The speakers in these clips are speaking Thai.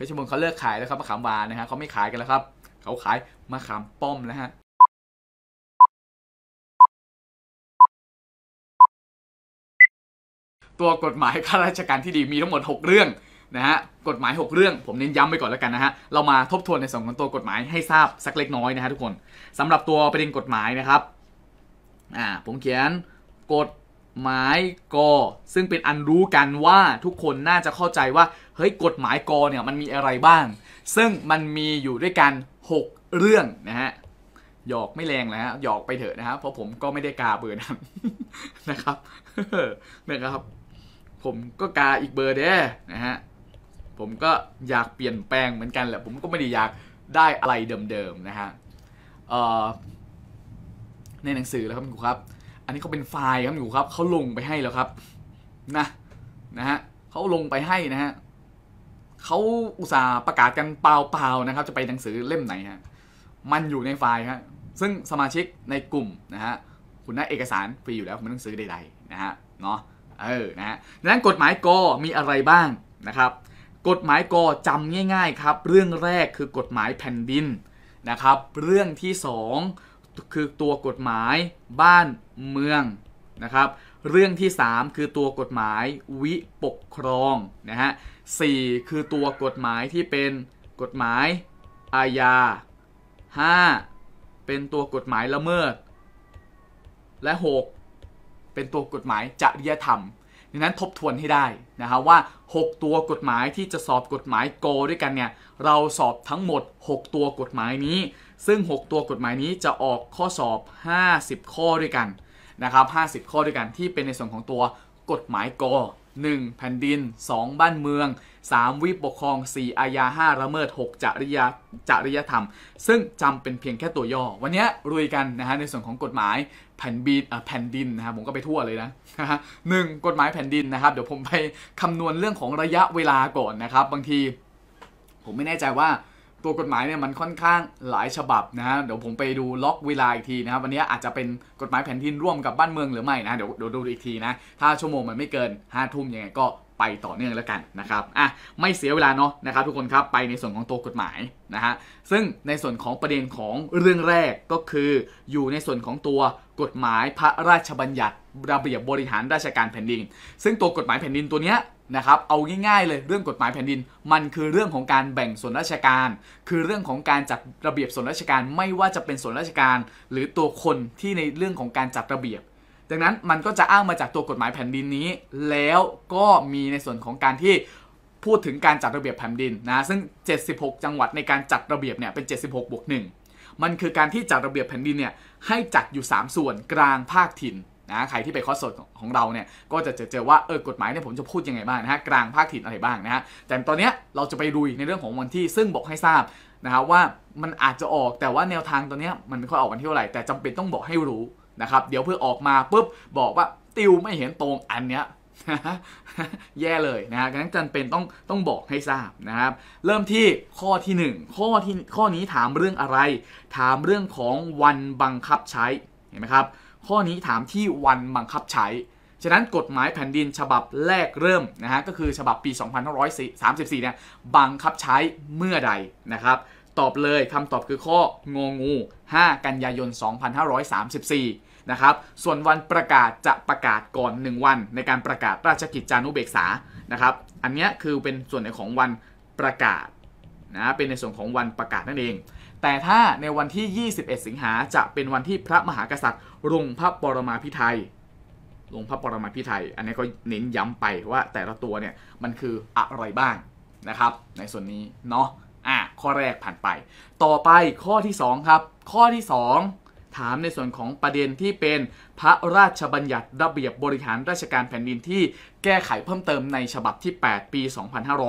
เพชรบุรเขาเลิกขายแล้วครับมะขามหวานนะฮะเขาไม่ขายกันแล้วครับเขาขายมะขามป้อมนะฮะตัวกฎหมายข้าราชการที่ดีมีทั้งหมด6เรื่อง นะฮะกฎหมาย6เรื่อง ผมเน้นย้ำไปก่อนแล้วกันนะฮะเรามาทบทวนในส่วนของตัวกฎหมายให้ทราบสักเล็กน้อยนะฮะทุกคน สำหรับตัวประเด็นกฎหมายนะครับ อ่า ผมเขียน กฎหมายกซึ่งเป็นอันรู้กันว่าทุกคนน่าจะเข้าใจว่าเฮ้ยกฎหมายกเนี่ยมันมีอะไรบ้าง ซึ่งมันมีอยู่ด้วยกัน6เรื่องนะฮะ หยอกไม่แรงแล้วหยอกไปเถอะนะครับ เพราะผมก็ไม่ได้กาเบอร์นั้นนะครับนะครับ ผมก็กาอีกเบอร์เด้ นะฮะ ผมก็อยากเปลี่ยนแปลงเหมือนกันแหละ ผมก็ไม่ได้อยากได้อะไรเดิมๆนะฮะในหนังสือแล้วครับคุณครครับ อันนี้เขาเป็นไฟล์ครับอยู่ครับ เขาลงไปให้แล้วครับ นะ นะฮะเขาลงไปให้นะฮะเขาอุตส่าห์ประกาศกันเปล่าๆนะครับ จะไปหนังสือเล่มไหนฮะมันอยู่ในไฟล์ครับซึ่งสมาชิกในกลุ่ม นะฮะคุณได้เอกสารฟรีอยู่แล้วไม่ต้องซื้อใดๆนะฮะเนาะเออนะฮะดังนั้นกฎหมายกมีอะไรบ้างนะครับ กฎหมายกจำง่าย ๆ ครับ เรื่องแรกคือกฎหมายแผ่นดินนะครับ เรื่องที่2คือตัวกฎหมายบ้านเมืองนะครับเรื่องที่3คือตัวกฎหมายวิปกครองนะฮะ4 คือตัวกฎหมายที่เป็นกฎหมายอาญา5 เป็นตัวกฎหมายละเมิด และ 6 เป็นตัวกฎหมายจริยธรรม ดังนั้นทบทวนให้ได้นะครับว่า 6 ตัวกฎหมายที่จะสอบกฎหมายโกด้วยกันเนี่ย เราสอบทั้งหมด 6 ตัวกฎหมายนี้ ซึ่ง 6 ตัวกฎหมายนี้จะออกข้อสอบ 50 ข้อด้วยกัน นะครับ 50 ข้อด้วยกันที่เป็นในส่วนของตัวกฎหมายโก 1. แผ่นดิน 2. บ้านเมือง 3. วิปกครอง 4. อาญา5ละเมิด 6. จริยจริยธรรม ซึ่งจำเป็นเพียงแค่ตัวย่อ วันนี้รุยกันนะฮะในส่วนของกฎหมายแผ่นบินแผ่นดินนะครับผมก็ไปทั่วเลยนะหนึ่งกฎหมายแผ่นดินนะครับเดี๋ยวผมไปคำนวณเรื่องของระยะเวลาก่อนนะครับ บางทีผมไม่แน่ใจว่าตัวกฎหมายเนี่ยมันค่อนข้างหลายฉบับนะฮะเดี๋ยวผมไปดูล็อกเวลาอีกทีนะครับวันนี้อาจจะเป็นกฎหมายแผ่นดินร่วมกับบ้านเมืองหรือไม่นะเดี๋ยวเดี๋ยวดูอีกทีนะถ้าชั่วโมงมันไม่เกิน5้าทุ่มยังไงก็ไปต่อเนื่องแล้วกันนะครับอ่ะไม่เสียเวลาเนาะนะครับทุกคนครับไปในส่วนของตัวกฎหมายนะฮะซึ่งในส่วนของประเด็นของเรื่องแรกก็คืออยู่ในส่วนของตัวกฎหมายพระราชบัญญัติระเบียบบริหารราชการแผ่นดิน ซึ่งตัวกฎหมายแผ่นดินตัวเนี้ยนะครับเอาง่ายๆ เลยเรื่องกฎหมายแผ่นดินมันคือเรื่องของการแบ่งส่วนราชการ คือเรื่องของการจัดระเบียบส่วนราชการไม่ว่าจะเป็นส่วนราชการ หรือตัวคนที่ในเรื่องของการจัดระเบียบ ดังนั้นมันก็จะอ้างมาจากตัวกฎหมายแผ่นดินนี้ แล้วก็มีในส่วนของการที่พูดถึงการจัดระเบียบแผ่นดินนะซึ่ง 76 จังหวัดในการจัดระเบียบเนี่ยเป็น 76 บวก1มันคือการที่จัดระเบียบแผ่นดินเนี่ยให้จัดอยู่ 3 ส่วนกลางภาคถิ่นนะใคร ที่ไปคอร์สสดของเราเนี่ยก็จะเจอว่าเออกฎหมายเนี่ยผมจะพูดยังไงบ้างนะฮะกลางภาคถิ่นอะไรบ้างนะฮะแต่ตอนนี้เราจะไปดูในเรื่องของวันที่ซึ่งบอกให้ทราบนะครับว่ามันอาจจะออกแต่ว่าแนวทางตอนนี้มันไม่ค่อยออกวันที่เท่าไหร่แต่จำเป็นต้องบอกให้รู้นะครับ เดี๋ยวเพื่อออกมาปุ๊บบอกว่าติวไม่เห็นตรงอันเนี้ยแย่เลยนะฮะดังนั้นจำเป็นต้องต้องบอกให้ทราบนะครับเริ่มที่ข้อที่ 1 ข้อที่ข้อนี้ถามเรื่องอะไร ถามเรื่องของวันบังคับใช้เห็นไหมครับข้อนี้ถามที่วันบังคับใช้ ฉะนั้นกฎหมายแผ่นดินฉบับแรกเริ่มนะฮะก็คือฉบับปี 2534 เนี่ย บังคับใช้เมื่อใดนะครับตอบเลยคำตอบคือข้องงู 5 กันยายน 2534 นะครับส่วนวันประกาศจะประกาศก่อน1วันในการประกาศราชกิจจานุเบกษานะครับอันนี้คือเป็นส่วนในของวันประกาศนะเป็นในส่วนของวันประกาศนั่นเองแต่ถ้าในวันที่ 21 สิงหาจะเป็นวันที่พระมหากษัตริย์ลงพระปรมาพิไทยลงพระปรมาพิไทย อันนี้ก็เน้นย้ำไปว่าแต่ละตัวเนี่ย มันคืออะไรบ้างนะครับ ในส่วนนี้เนาะ อ่ะ ข้อแรกผ่านไป ต่อไปข้อที่ 2 ครับ ข้อที่ 2ถามในส่วนของประเด็นที่เป็นพระราชบัญญัติระเบียบบริหารราชการแผ่นดินที่แก้ไขเพิ่มเติมในฉบับที่ 8 ปี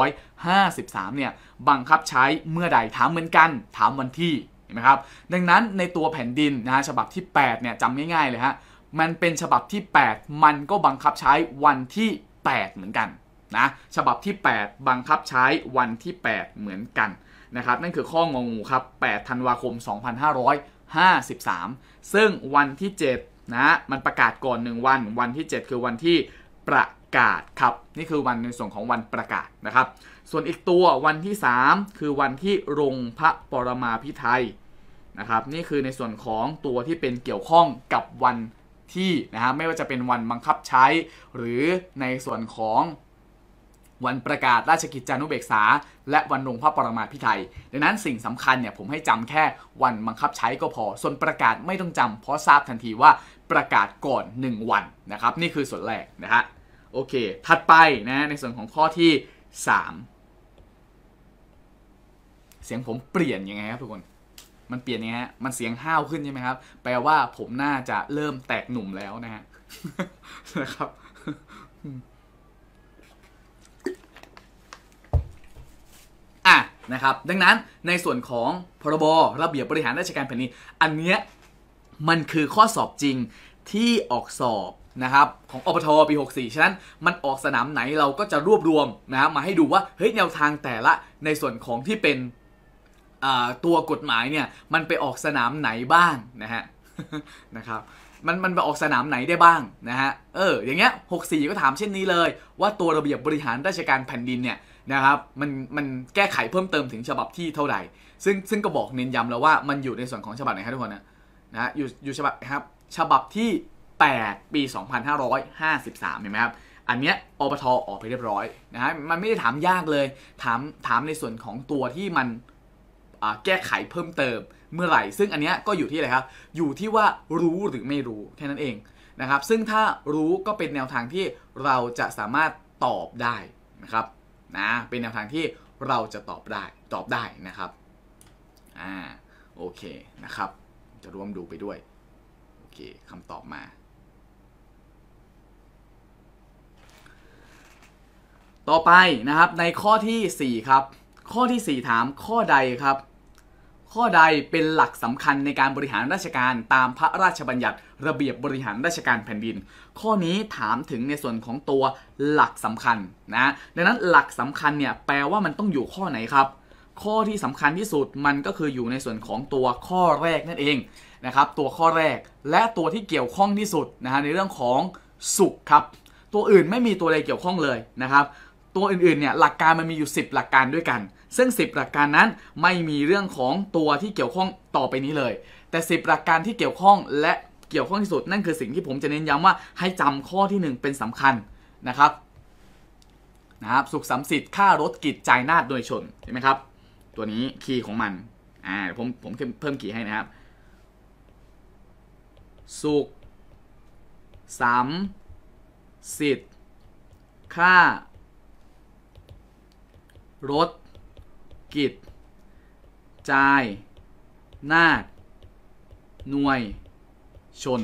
2553 เนี่ย บังคับใช้เมื่อใดถามเหมือนกัน ถามวันที่เห็นไหมครับ ดังนั้นในตัวแผ่นดินนะฮะฉบับที่ 8 เนี่ยจำง่ายๆเลยฮะ มันเป็นฉบับที่ 8 มันก็บังคับใช้วันที่ 8 เหมือนกันนะ ฉบับที่ 8 บังคับใช้วันที่ 8 เหมือนกันนะครับนั่นคือข้องงูครับ 8 ธันวาคม 2550 53 ซึ่งวันที่ 7 นะ มันประกาศก่อน1วัน วันที่ 7 คือวันที่ประกาศครับ นี่คือวันในส่วนของวันประกาศนะครับ ส่วนอีกตัววันที่ 3 คือวันที่รงพระปรมาพิไทยนะครับ นี่คือในส่วนของตัวที่เป็นเกี่ยวข้องกับวันที่ นะฮะ ไม่ว่าจะเป็นวันบังคับใช้ หรือในส่วนของวันประกาศราชกิจจานุเบกษา และวันลงพระปรมาภิไธยดังนั้นสิ่งสำคัญเนี่ยผมให้จำแค่วันบังคับใช้ก็พอ ส่วนประกาศไม่ต้องจำเพราะทราบทันทีว่าประกาศก่อน 1 วันนะครับ นี่คือส่วนแรกนะฮะโอเค ถัดไปนะ ในส่วนของข้อที่ 3 เสียงผมเปลี่ยนยังไงครับทุกคน มันเปลี่ยนยังไงฮะมันเสียงห้าวขึ้นใช่ไหมครับ แปลว่าผมน่าจะเริ่มแตกหนุ่มแล้วนะฮะนะครับนะครับดังนั้นในส่วนของพรบระเบียบบริหารราชการแผ่นดิน อันเนี้ยมันคือข้อสอบจริงที่ออกสอบนะครับของอปทปี 64 ฉะนั้นมันออกสนามไหนเราก็จะรวบรวมนะครับมาให้ดูว่าเฮ้ยแนวทางแต่ละในส่วนของที่เป็นตัวกฎหมายเนี่ย มันไปออกสนามไหนบ้างนะฮะนะครับมันมันไปออกสนามไหนได้บ้างนะฮะเอออย่างเงี้ย64 ก็ถามเช่นนี้เลย ว่าตัวระเบียบบริหารราชการแผ่นดินเนี่ยนะครับมันมันแก้ไขเพิ่มเติมถึงฉบับที่เท่าไหร่ซึ่งซึ่งก็บอกเน้นย้ำแล้วว่ามันอยู่ในส่วนของฉบับไหนครับทุกคนนะนะอยู่อยู่ฉบับครับฉบับที่ 8 ปี 2553เห็นไหมครับอันเนี้ยอปทออกไปเรียบร้อยนะฮะมันไม่ได้ถามยากเลย ถามถามในส่วนของตัวที่มันแก้ไขเพิ่มเติมเมื่อไหร่ ซึ่งอันเนี้ยก็อยู่ที่อะไรครับอยู่ที่ว่ารู้หรือไม่รู้แค่นั้นเองนะครับซึ่งถ้ารู้ก็เป็นแนวทางที่เราจะสามารถตอบได้นะครับนะเป็นแนวทางที่เราจะตอบได้ตอบได้นะครับอ่าโอเคนะครับ จะร่วมดูไปด้วยโอเคคำตอบมา ต่อไปนะครับในข้อที่ 4 ครับ ข้อที่ 4 ถามข้อใดครับ ข้อใดเป็นหลักสำคัญในการบริหารราชการตามพระราชบัญญัติระเบียบบริหารราชการแผ่นดินข้อนี้ถามถึงในส่วนของตัวหลักสำคัญนะดังนั้นหลักสำคัญเนี่ยแปลว่ามันต้องอยู่ข้อไหนครับ ข้อที่สำคัญที่สุดมันก็คืออยู่ในส่วนของตัวข้อแรกนั่นเองนะครับตัวข้อแรกและตัวที่เกี่ยวข้องที่สุดนะฮะในเรื่องของสุขครับตัวอื่นไม่มีตัวใดเกี่ยวข้องเลยนะครับ ตัวอื่นๆเนี่ยหลักการมันมีอยู่ 10 หลักการด้วยกัน ซึ่ง 10หลักการนั้นไม่มีเรื่องของตัวที่เกี่ยวข้องต่อไปนี้เลย แต่ 10หลักการที่เกี่ยวข้องและเกี่ยวข้องที่สุดนั่นคือสิ่งที่ผมจะเน้นย้ำว่าให้จำข้อที่1เป็นสำคัญนะครับนะครับ สุขสัมสิทธิ์ค่ารถกิจจ่ายนาดโดยชนเห็นไหมครับ ตัวนี้คีย์ของมันอ่าผมผมเพิ่มขีย์ให้นะครับสุขสัมสิทธิ์ค่า รถกิจจ่ายนาดหน่วยชน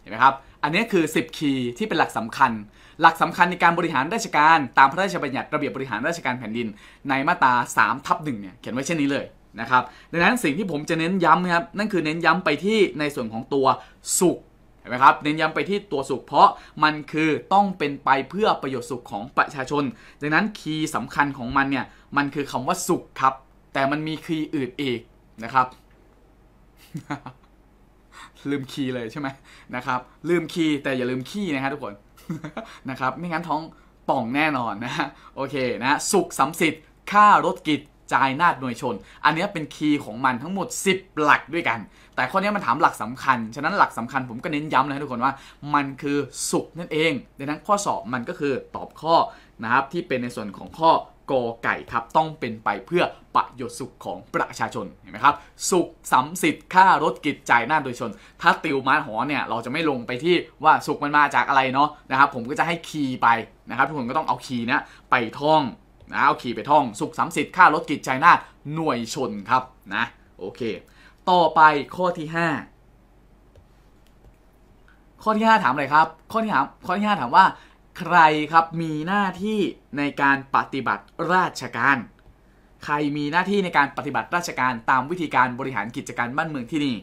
เห็นไหมครับ อันนี้คือ 10 คีย์ที่เป็นหลักสำคัญ หลักสำคัญในการบริหารราชการตามพระราชบัญญัติระเบียบบริหารราชการแผ่นดิน ในมาตรา3ทับหนึ่งเนี่ยเขียนไว้เช่นนี้เลยนะครับ ดังนั้นสิ่งที่ผมจะเน้นย้ำนะครับนั่นคือเน้นย้ำไปที่ในส่วนของตัวสุขเห็นไหมครับเน้นย้ำไปที่ตัวสุข เพราะมันคือต้องเป็นไปเพื่อประโยชน์สุขของประชาชน ดังนั้นคีย์สำคัญของมันเนี่ยมันคือคำว่าสุขครับ แต่มันมีคีย์อื่นอีกนะครับลืมคีย์เลยใช่ไหมนะครับลืมคีย์แต่อย่าลืมขี้นะฮะทุกคนนะครับไม่งั้นท้องป่องแน่นอนนะโอเคนะสุขสัมสิทธิ์ค่ารถกิจ จายนาดหน่วยชน อันนี้เป็นคีย์ของมันทั้งหมด 10 หลักด้วยกัน แต่ข้อนี้มันถามหลักสำคัญ ฉะนั้นหลักสำคัญผมก็เน้นย้ำนะทุกคนว่า มันคือสุขนั่นเองดังนั้นข้อสอบมันก็คือตอบข้อนะครับที่เป็นในส่วนของข้อกอไก่ครับต้องเป็นไปเพื่อประโยชน์สุขของประชาชนเห็นไหมครับสุขสัมสิทธิ์ค่ารถกิจจ่ายหน้าโดยชน ถ้าติวมาหอเนี่ยเราจะไม่ลงไปที่ว่าสุขมันมาจากอะไรเนาะนะครับผมก็จะให้คีย์ไปนะครับทุกคนก็ต้องเอาคีย์นะไปท่องนะเอาคีย์ไปท่องสุขสัมสิทธิ์ค่ารถกิจจ่ายหน้าหน่วยชนครับนะโอเคต่อไปข้อที่ 5 ข้อที่ 5 ถามอะไรครับข้อที่ถามข้อที่5ถามว่าใครครับมีหน้าที่ในการปฏิบัติราชการ ใครมีหน้าที่ในการปฏิบัติราชการตามวิธีการบริหารกิจการบ้านเมืองที่นี่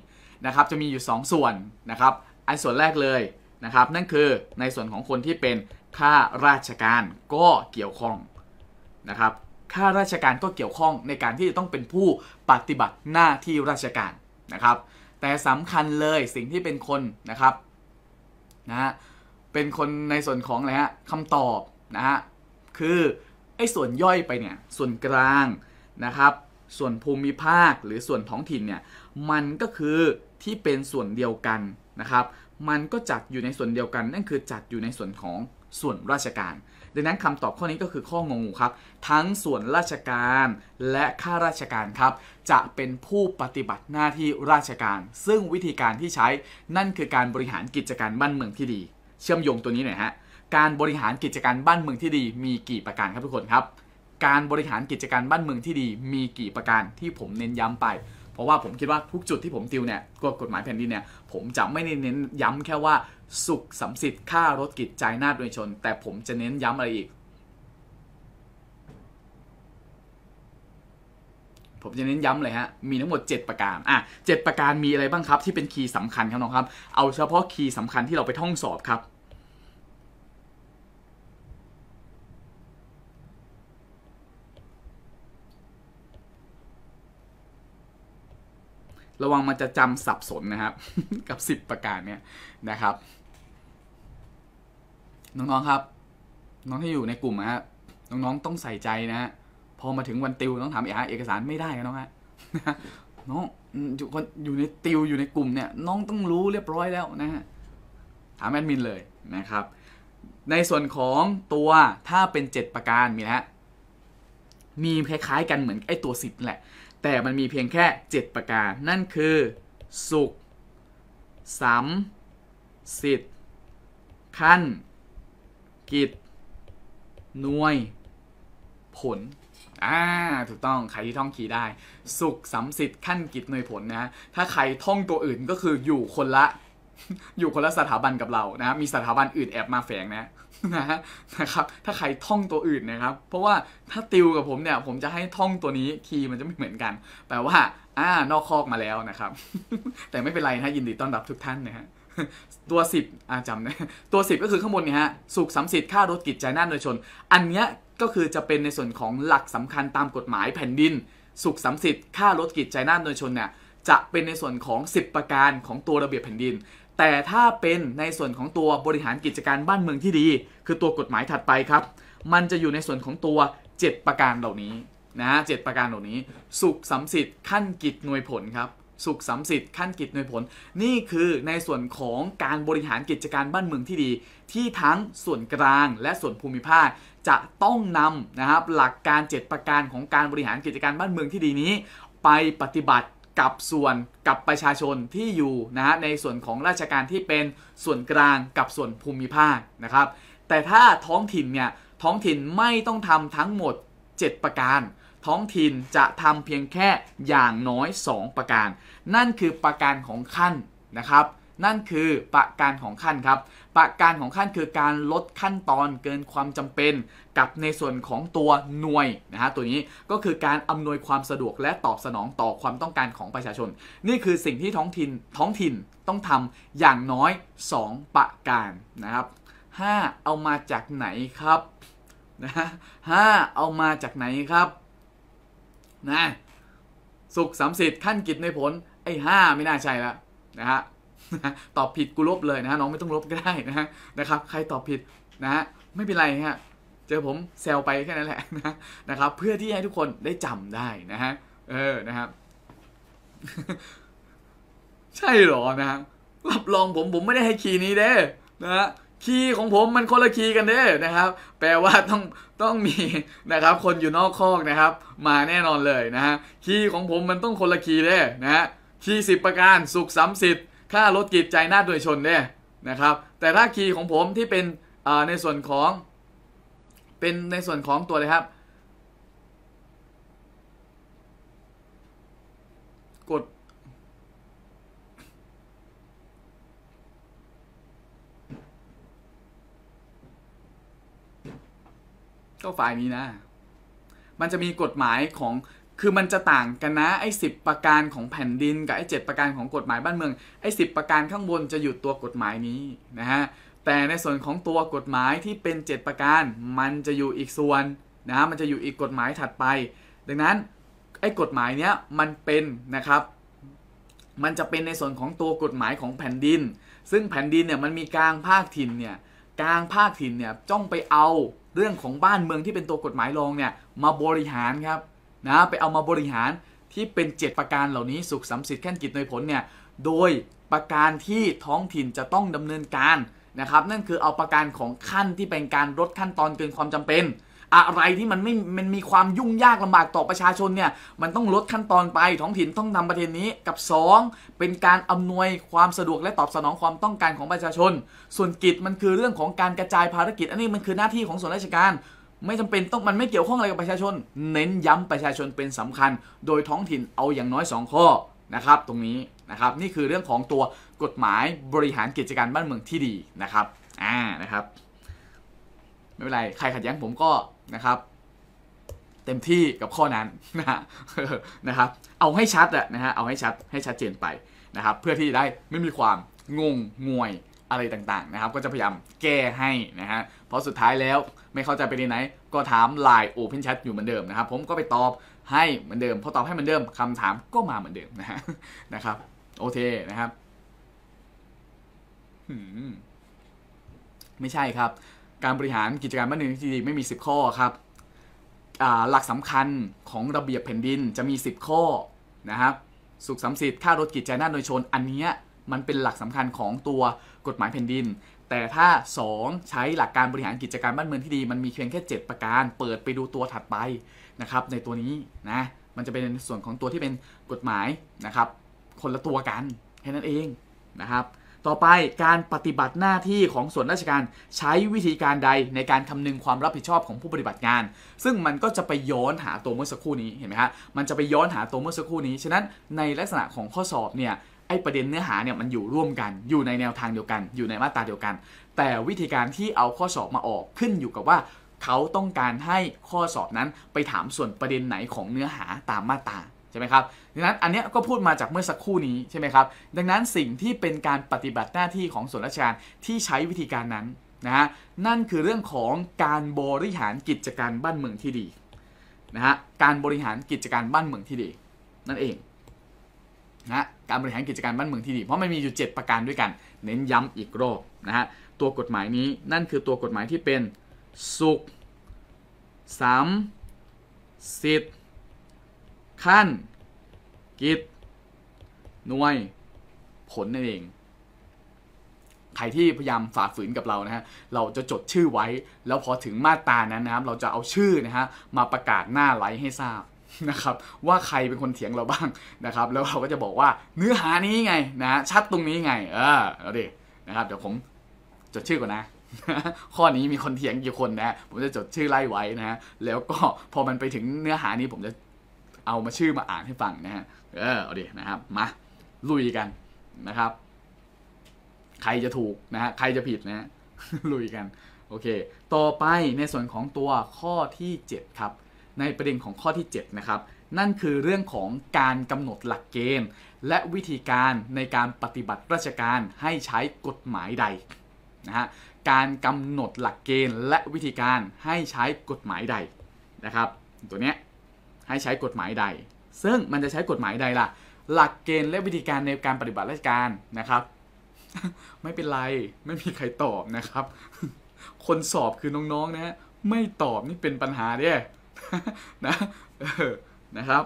นะครับจะมีอยู่ 2 ส่วนนะครับ อันส่วนแรกเลยนะครับ นั่นคือในส่วนของคนที่เป็นข้าราชการก็เกี่ยวข้องนะครับข้าราชการก็เกี่ยวข้องในการที่จะต้องเป็นผู้ปฏิบัติหน้าที่ราชการนะครับ แต่สำคัญเลยสิ่งที่เป็นคนนะครับ นะเป็นคน ในส่วนของอะไรฮะคำตอบนะฮะคือไอ้ส่วนย่อยไปเนี่ยส่วนกลางนะครับส่วนภูมิภาค หรือส่วนท้องถิ่นเนี่ยมันก็คือที่เป็นส่วนเดียวกันนะครับ มันก็จัดอยู่ในส่วนเดียวกัน นั่นคือจัดอยู่ในส่วนของส่วนราชการ ดังนั้นคำตอบข้อนี้ก็คือข้องงูครับทั้งส่วนราชการและข้าราชการครับจะเป็นผู้ปฏิบัติหน้าที่ราชการ ซึ่งวิธีการที่ใช้นั่นคือการบริหารกิจการบ้านเมืองที่ดีเชื่อมโยงตัวนี้หน่อยฮะ การบริหารกิจการบ้านเมืองที่ดีมีกี่ประการครับทุกคนครับ การบริหารกิจการบ้านเมืองที่ดีมีกี่ประการที่ผมเน้นย้ำไป เพราะว่าผมคิดว่าทุกจุดที่ผมติวเนี่ยกฎกฎหมายแผ่นดินเนี่ย ผมจะไม่ได้เน้นย้ำแค่ว่าสุขสัมสิทธิ์ค่ารถกิจใจนาดโดยชน แต่ผมจะเน้นย้ำอะไรอีกผมจะเน้นย้ำเลยฮะ มีทั้งหมด 7 ประการอ่ะ7ประการมีอะไรบ้างครับ ที่เป็นคีย์สำคัญครับน้องครับ เอาเฉพาะคีย์สำคัญที่เราไปท่องสอบครับ ระวังมันจะจำสับสนนะครับ กับ 10 ประการเนี่ยนะครับ น้องๆครับ น้องที่อยู่ในกลุ่มฮะน้องๆต้องใส่ใจนะฮะพอมาถึงวันติวต้องามเอกเอกสารไม่ได้น้องฮะน้องอยู่คนอยู่ในติวอยู่ในกลุ่มเนี่ยน้องต้องรู้เรียบร้อยแล้วนะฮะ ถามแอดมินเลยนะครับ ในส่วนของตัวถ้าเป็น 7 ประการมีนะฮะมีคล้ายๆกันเหมือนไอ้ตัว10แหละ แต่มันมีเพียงแค่ 7 ประการนั่นคือ สุขสัมสิทธิ์ขั้น กิจหน่วย ผลอ่าถูกต้อง ใครที่ท่องคีย์ได้ สุขสำสิทธิ์ขั้นกิจหน่วยผลนะถ้าใครท่องตัวอื่นก็คืออยู่คนละ อยู่คนละสถาบันกับเรานะมีสถาบันอื่นแอบมาแฝงนะนะนะครับ ถ้าใครท่องตัวอื่นนะครับ เพราะว่าถ้าติวกับผมเนี่ยผมจะให้ท่องตัวนี้คีย์มันจะไม่เหมือนกัน แปลว่าอ่านอกคอกมาแล้วนะครับ แต่ไม่เป็นไรนะยินดีต้อนรับทุกท่านนะฮะตัวสิบ่าจำนะ ตัวสิบก็คือข้างบนเนี่ยฮะสุขสัมสิทธิ์ค่ารถกิจใจน่าโดยชน อันเนี้ยก็คือจะเป็นในส่วนของหลักสำคัญตามกฎหมายแผ่นดิน สุขสัมสิทธิ์ค่ารถกิจใจน่าโดยชนเนี่ย จะเป็นในส่วนของ 10 ประการของตัวระเบียบแผ่นดินแต่ถ้าเป็นในส่วนของตัวบริหารกิจการบ้านเมืองที่ดี คือตัวกฎหมายถัดไปครับมันจะอยู่ในส่วนของตัว 7 ประการเหล่านี้นะเประการเหล่านี้ สุขสัมสิทธิ์ขั้นกิจหน่วยผลครับสุขสัมสิทธิ์ขั้นกิจหน่วยผล นี่คือในส่วนของการบริหารกิจการบ้านเมืองที่ดี ที่ทั้งส่วนกลางและส่วนภูมิภาคจะต้องนำนะครับหลักการ 7 ประการของการบริหารกิจการบ้านเมืองที่ดีนี้ ไปปฏิบัติกับส่วนกับประชาชนที่อยู่นะฮะในส่วนของราชการที่เป็นส่วนกลางกับส่วนภูมิภาคนะครับแต่ถ้าท้องถิ่นเนี่ยท้องถิ่นไม่ต้องทำทั้งหมด 7 ประการท้องถิ่นจะทำเพียงแค่อย่างน้อย 2 ประการ นั่นคือประการของขั้นนะครับ นั่นคือประการของขั้นครับ ประการของขั้นคือการลดขั้นตอนเกินความจำเป็น กับในส่วนของตัวหน่วยนะฮะตัวนี้ก็คือการอำนวยความสะดวกและตอบสนองต่อความต้องการของประชาชน นี่คือสิ่งที่ท้องถิ่นท้องถิ่นต้องทำอย่างน้อย 2ประการนะครับ5เอามาจากไหนครับนะฮะเอามาจากไหนครับนะสุขสามสิทธ์ขั้นกิจในผล ไอ้ห้าไม่น่าใช่ละนะฮะตอบผิดกูลบเลยนะฮะน้องไม่ต้องลบก็ได้นะนะครับใครตอบผิดนะฮะไม่เป็นไรฮะเจอผมแซวไปแค่นั้นแหละนะนะครับเพื่อที่ให้ทุกคนได้จำได้นะฮะเออนะครับ ใช่หรอนะรับรองผมผมไม่ได้ให้คีย์นี้เด้นะฮะคีย์ของผมมัน คน ละคีย์กันเด้ นะครับ แปลว่าต้องต้องมีนะครับ คนอยู่นอกคอกนะครับ มาแน่นอนเลยนะฮะ คีย์ของผมมันต้องคนละคีย์เด้ นะฮะ คีย์สิประการ สุขสามสิทธิ์ค่ารถกิจใจหน้าโดยชนเด้ นะครับ แต่ ถ้าคีย์ของผมที่เป็นในส่วนของ เป็นในส่วนของตัวเลยครับก็ฝ่ายนี้นะ มันจะมีกฎหมายของ คือมันจะต่างกันนะ ไอ้สิประการของแผ่นดินกับไอ้เจประการของกฎหมายบ้านเมือง ไอ้สิประการข้างบนจะอยู่ตัวกฎหมายนี้นะฮะ แต่ในส่วนของตัวกฎหมายที่เป็น 7 ประการ มันจะอยู่อีกส่วนนะมันจะอยู่อีกกฎหมายถัดไป ดังนั้นไอ้กฎหมายเนี้ยมันเป็นนะครับ มันจะเป็นในส่วนของตัวกฎหมายของแผ่นดิน ซึ่งแผ่นดินเนี่ยมันมีกลางภาคถิ่นเนี่ยกลางภาคถิ่นเนี่ยจ้องไปเอาเรื่องของบ้านเมืองที่เป็นตัวกฎหมายรองเนี่ยมาบริหารครับนะไปเอามาบริหารที่เป็น 7 ประการเหล่านี้สุขสัมสิทธิ์ขั้นกิจโดยผลเนี่ยโดยประการที่ท้องถิ่นจะต้องดำเนินการนะครับนั่นคือเอาประการของขั้นที่เป็นการลดขั้นตอนเกินความจำเป็นอะไรที่มันไม่ มันมีความยุ่งยากลำบากต่อประชาชนเนี่ย มันต้องลดขั้นตอนไป ท้องถิ่นต้องนำประเด็นนี้กับ 2 เป็นการอำนวยความสะดวกและตอบสนองความต้องการของประชาชน ส่วนกิจมันคือเรื่องของการกระจายภารกิจ อันนี้มันคือหน้าที่ของส่วนราชการ ไม่จำเป็นต้อง มันไม่เกี่ยวข้องอะไรกับประชาชน เน้นย้ำประชาชนเป็นสำคัญ โดยท้องถิ่นเอาอย่างน้อย 2 ข้อนะครับ ตรงนี้นะครับ นี่คือเรื่องของตัวกฎหมายบริหารกิจการบ้านเมืองที่ดีนะครับ อ่านะครับ ไม่เป็นไร ใครขัดแย้งผมก็นะครับเต็มที่กับข้อนั้น นะฮะนะครับ เอาให้ชัดอะนะฮะเอาให้ชัดให้ชัดเจนไปนะครับ เพื่อที่จะได้ไม่มีความงงงวยอะไรต่างๆนะครับ ก็จะพยายามแก้ให้นะฮะเพราะสุดท้ายแล้วไม่เข้าใจไปไหน ก็ถามไลน์โอเพนแชทอยู่เหมือนเดิมนะครับ ผมก็ไปตอบให้เหมือนเดิม พอตอบให้เหมือนเดิมคำถามก็มาเหมือนเดิมนะฮะนะครับโอเคนะครับไม่ใช่ครับการบริหารกิจการบ้านเมืองที่ดี ไม่มี 10 ข้อครับ หลักสำคัญของระเบียบแผ่นดินจะมี 10 ข้อนะครับ สุขสัมสิทธิ์ค่ารถกิจใจน่าโดยชน อันนี้มันเป็นหลักสำคัญของตัวกฎหมายแผ่นดิน แต่ถ้า 2 ใช้หลักการบริหารกิจการบ้านเมืองที่ดีมันมีเพียงแค่ 7 ประการ เปิดไปดูตัวถัดไปนะครับ ในตัวนี้นะ มันจะเป็นส่วนของตัวที่เป็นกฎหมายนะครับ คนละตัวกันแค่นั้นเองนะครับต่อไปการปฏิบัติหน้าที่ของส่วนราชการ ใช้วิธีการใดในการคำนึงความรับผิดชอบของผู้ปฏิบัติงาน ซึ่งมันก็จะไปย้อนหาตัวเมื่อสักครู่นี้เห็นไหมฮะมันจะไปย้อนหาตัวเมื่อสักครู่นี้ฉะนั้นในลักษณะของข้อสอบเนี่ยไอประเด็นเนื้อหาเนี่ยมันอยู่ร่วมกันอยู่ในแนวทางเดียวกัน อยู่ในมาตราเดียวกัน แต่วิธีการที่เอาข้อสอบมาออกขึ้นอยู่กับว่า เขาต้องการให้ข้อสอบนั้นไปถามส่วนประเด็นไหนของเนื้อหาตามมาตราใช่ไหมครับดังนั้นอันนี้ก็พูดมาจากเมื่อสักครู่นี้ใช่ไหมครับดังนั้นสิ่งที่เป็นการปฏิบัติหน้าที่ของ ส่วนราชการที่ใช้วิธีการนั้นนะฮะนั่นคือเรื่องของการ บริหารกิจการบ้านเมืองที่ดีนะฮะการบริหารกิจการบ้านเมืองที่ดี นั่นเองนะการบริหารกิจการบ้านเมืองที่ดี เพราะมันมีอยู่ 7 ประการด้วยกัน เน้นย้ำอีกรอบนะฮะตัวกฎหมายนี้นั่นคือตัวกฎหมายที่เป็นสุขสามสิทธิ์ขั้นกิจหน่วย ผลนั่นเอง ใครที่พยายามฝ่าฝืนกับเรานะฮะเราจะจดชื่อไว้ แล้วพอถึงมาตานั้นนะครับเราจะเอาชื่อนะฮะมาประกาศหน้าไลฟ์ให้ทราบนะครับ ว่าใครเป็นคนเถียงเราบ้างนะครับ แล้วเราก็จะบอกว่าเนื้อหานี้ไงนะชัดตรงนี้ไง เออเีาดินะครับ เดี๋ยวผมจดชื่อก่อนนะ ข้อนี้มีคนเถียงกี่คนนะ ผมจะจดชื่อไล่ไว้นะฮะแล้วก็พอมันไปถึงเนื้อหานี้ผมจะเอามาชื่อมาอ่านให้ฟังนะฮะ เออเอาดินะครับ มาลุยกันนะครับ ใครจะถูกนะฮะ ใครจะผิดนะฮะ ลุยกันโอเค ต่อไปในส่วนของตัวข้อที่7ครับ ในประเด็นของข้อที่7นะครับ นั่นคือเรื่องของการกำหนดหลักเกณฑ์ และวิธีการในการปฏิบัติราชการให้ใช้กฎหมายใดนะฮะ การกำหนดหลักเกณฑ์ และวิธีการให้ใช้กฎหมายใดนะครับ ตัวเนี้ยให้ใช้กฎหมายใด ซึ่งมันจะใช้กฎหมายใดล่ะ หลักเกณฑ์และวิธีการในการปฏิบัติราชการนะครับ ไม่เป็นไร ไม่มีใครตอบนะครับ คนสอบคือน้อง ๆ นะ ไม่ตอบ นี่เป็นปัญหาเด้นะนะครับ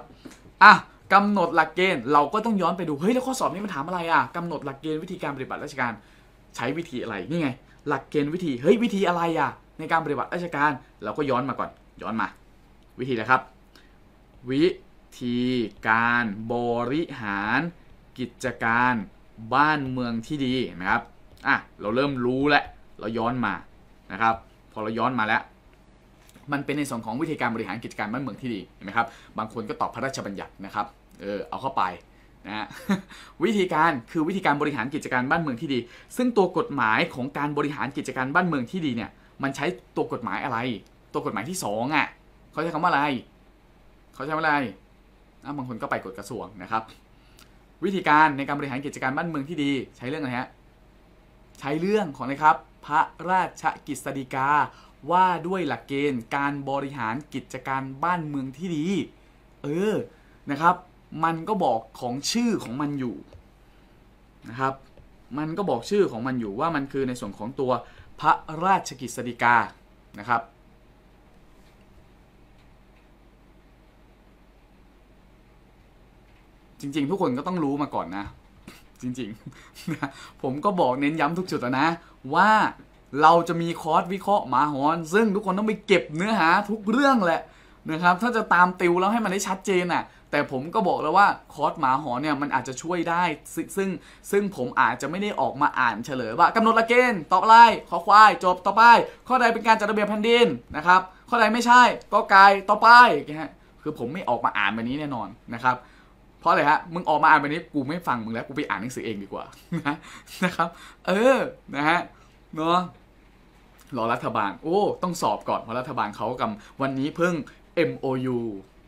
อ่ะกำหนดหลักเกณฑ์ เราก็ต้องย้อนไปดู เฮ้ย แล้ว ข้อสอบนี้มันถามอะไรอ่ะกำหนดหลักเกณฑ์วิธีการปฏิบัติราชการ ใช้วิธีอะไร นี่ไง หลักเกณฑ์วิธี เฮ้ยวิธีอะไรอ่ะในการปฏิบัติราชการ เราก็ย้อนมาก่อน ย้อนมา วิธีนะครับวิธีการบริหารกิจการบ้านเมืองที่ดีนะครับอ่ะเราเริ่มรู้แล้เราย้อนมานะครับ พอเราย้อนมาแล้ว มันเป็นในส่วนของวิธีการบริหารกิจการบ้านเมืองที่ดีเห็นไหมครับบางคนก็ตอบพระราชบัญญัตินะครับ เออเอาเข้าไปนะวิธีการคือวิธีการบริหารกิจการบ้านเมืองที่ดี ซึ่งตัวกฎหมายของการบริหารกิจการบ้านเมืองที่ดีเนี่ยมันใช้ตัวกฎหมายอะไร ตัวกฎหมายที่2อ่ะเขาใช้คำว่าอะไรเขาใช้อะไร บางคนก็ไปกดกระทรวงนะครับ วิธีการในการบริหารกิจการบ้านเมืองที่ดี ใช้เรื่องอะไรฮะ ใช้เรื่องของนะครับพระราชกิจสติกา ว่าด้วยหลักเกณฑ์การบริหารกิจการบ้านเมืองที่ดี เออ นะครับ มันก็บอกของชื่อของมันอยู่นะครับ มันก็บอกชื่อของมันอยู่ว่ามันคือในส่วนของตัวพระราชกิจสติกานะครับจริงๆ ทุกคนก็ต้องรู้มาก่อนนะ จริงๆ ผมก็บอกเน้นย้ำทุกจุดนะ ว่าเราจะมีคอร์สวิเคราะห์หมาหอน ซึ่งทุกคนต้องไปเก็บเนื้อหาทุกเรื่องแหละนะครับ ถ้าจะตามติวแล้วให้มันได้ชัดเจนน่ะ แต่ผมก็บอกแล้วว่าคอร์สหมาหอนเนี่ย มันอาจจะช่วยได้ ซึ่ง ซึ่งผมอาจจะไม่ได้ออกมาอ่านเฉลยว่ากำหนดละกเกณฑ์ตอบอะไรขอควายจบต่อไป ข้อใดเป็นการจัดระเบียบแผ่นดินนะครับ ข้อใดไม่ใช่ก็ไกลต่อไปคือผมไม่ออกมาอ่านแบบนี้แน่นอนนะครับเพราะอะไรฮะมึงออกมาอ่านแบบนี้ กูไม่ฟังมึงแล้วกูไปอ่านหนังสือเองดีกว่านะนะครับเออนะฮะเนาะรอรัฐบาลโอ้ต้องสอบก่อนเพราะรัฐบาลเขากำวันนี้เพิ่ง MOU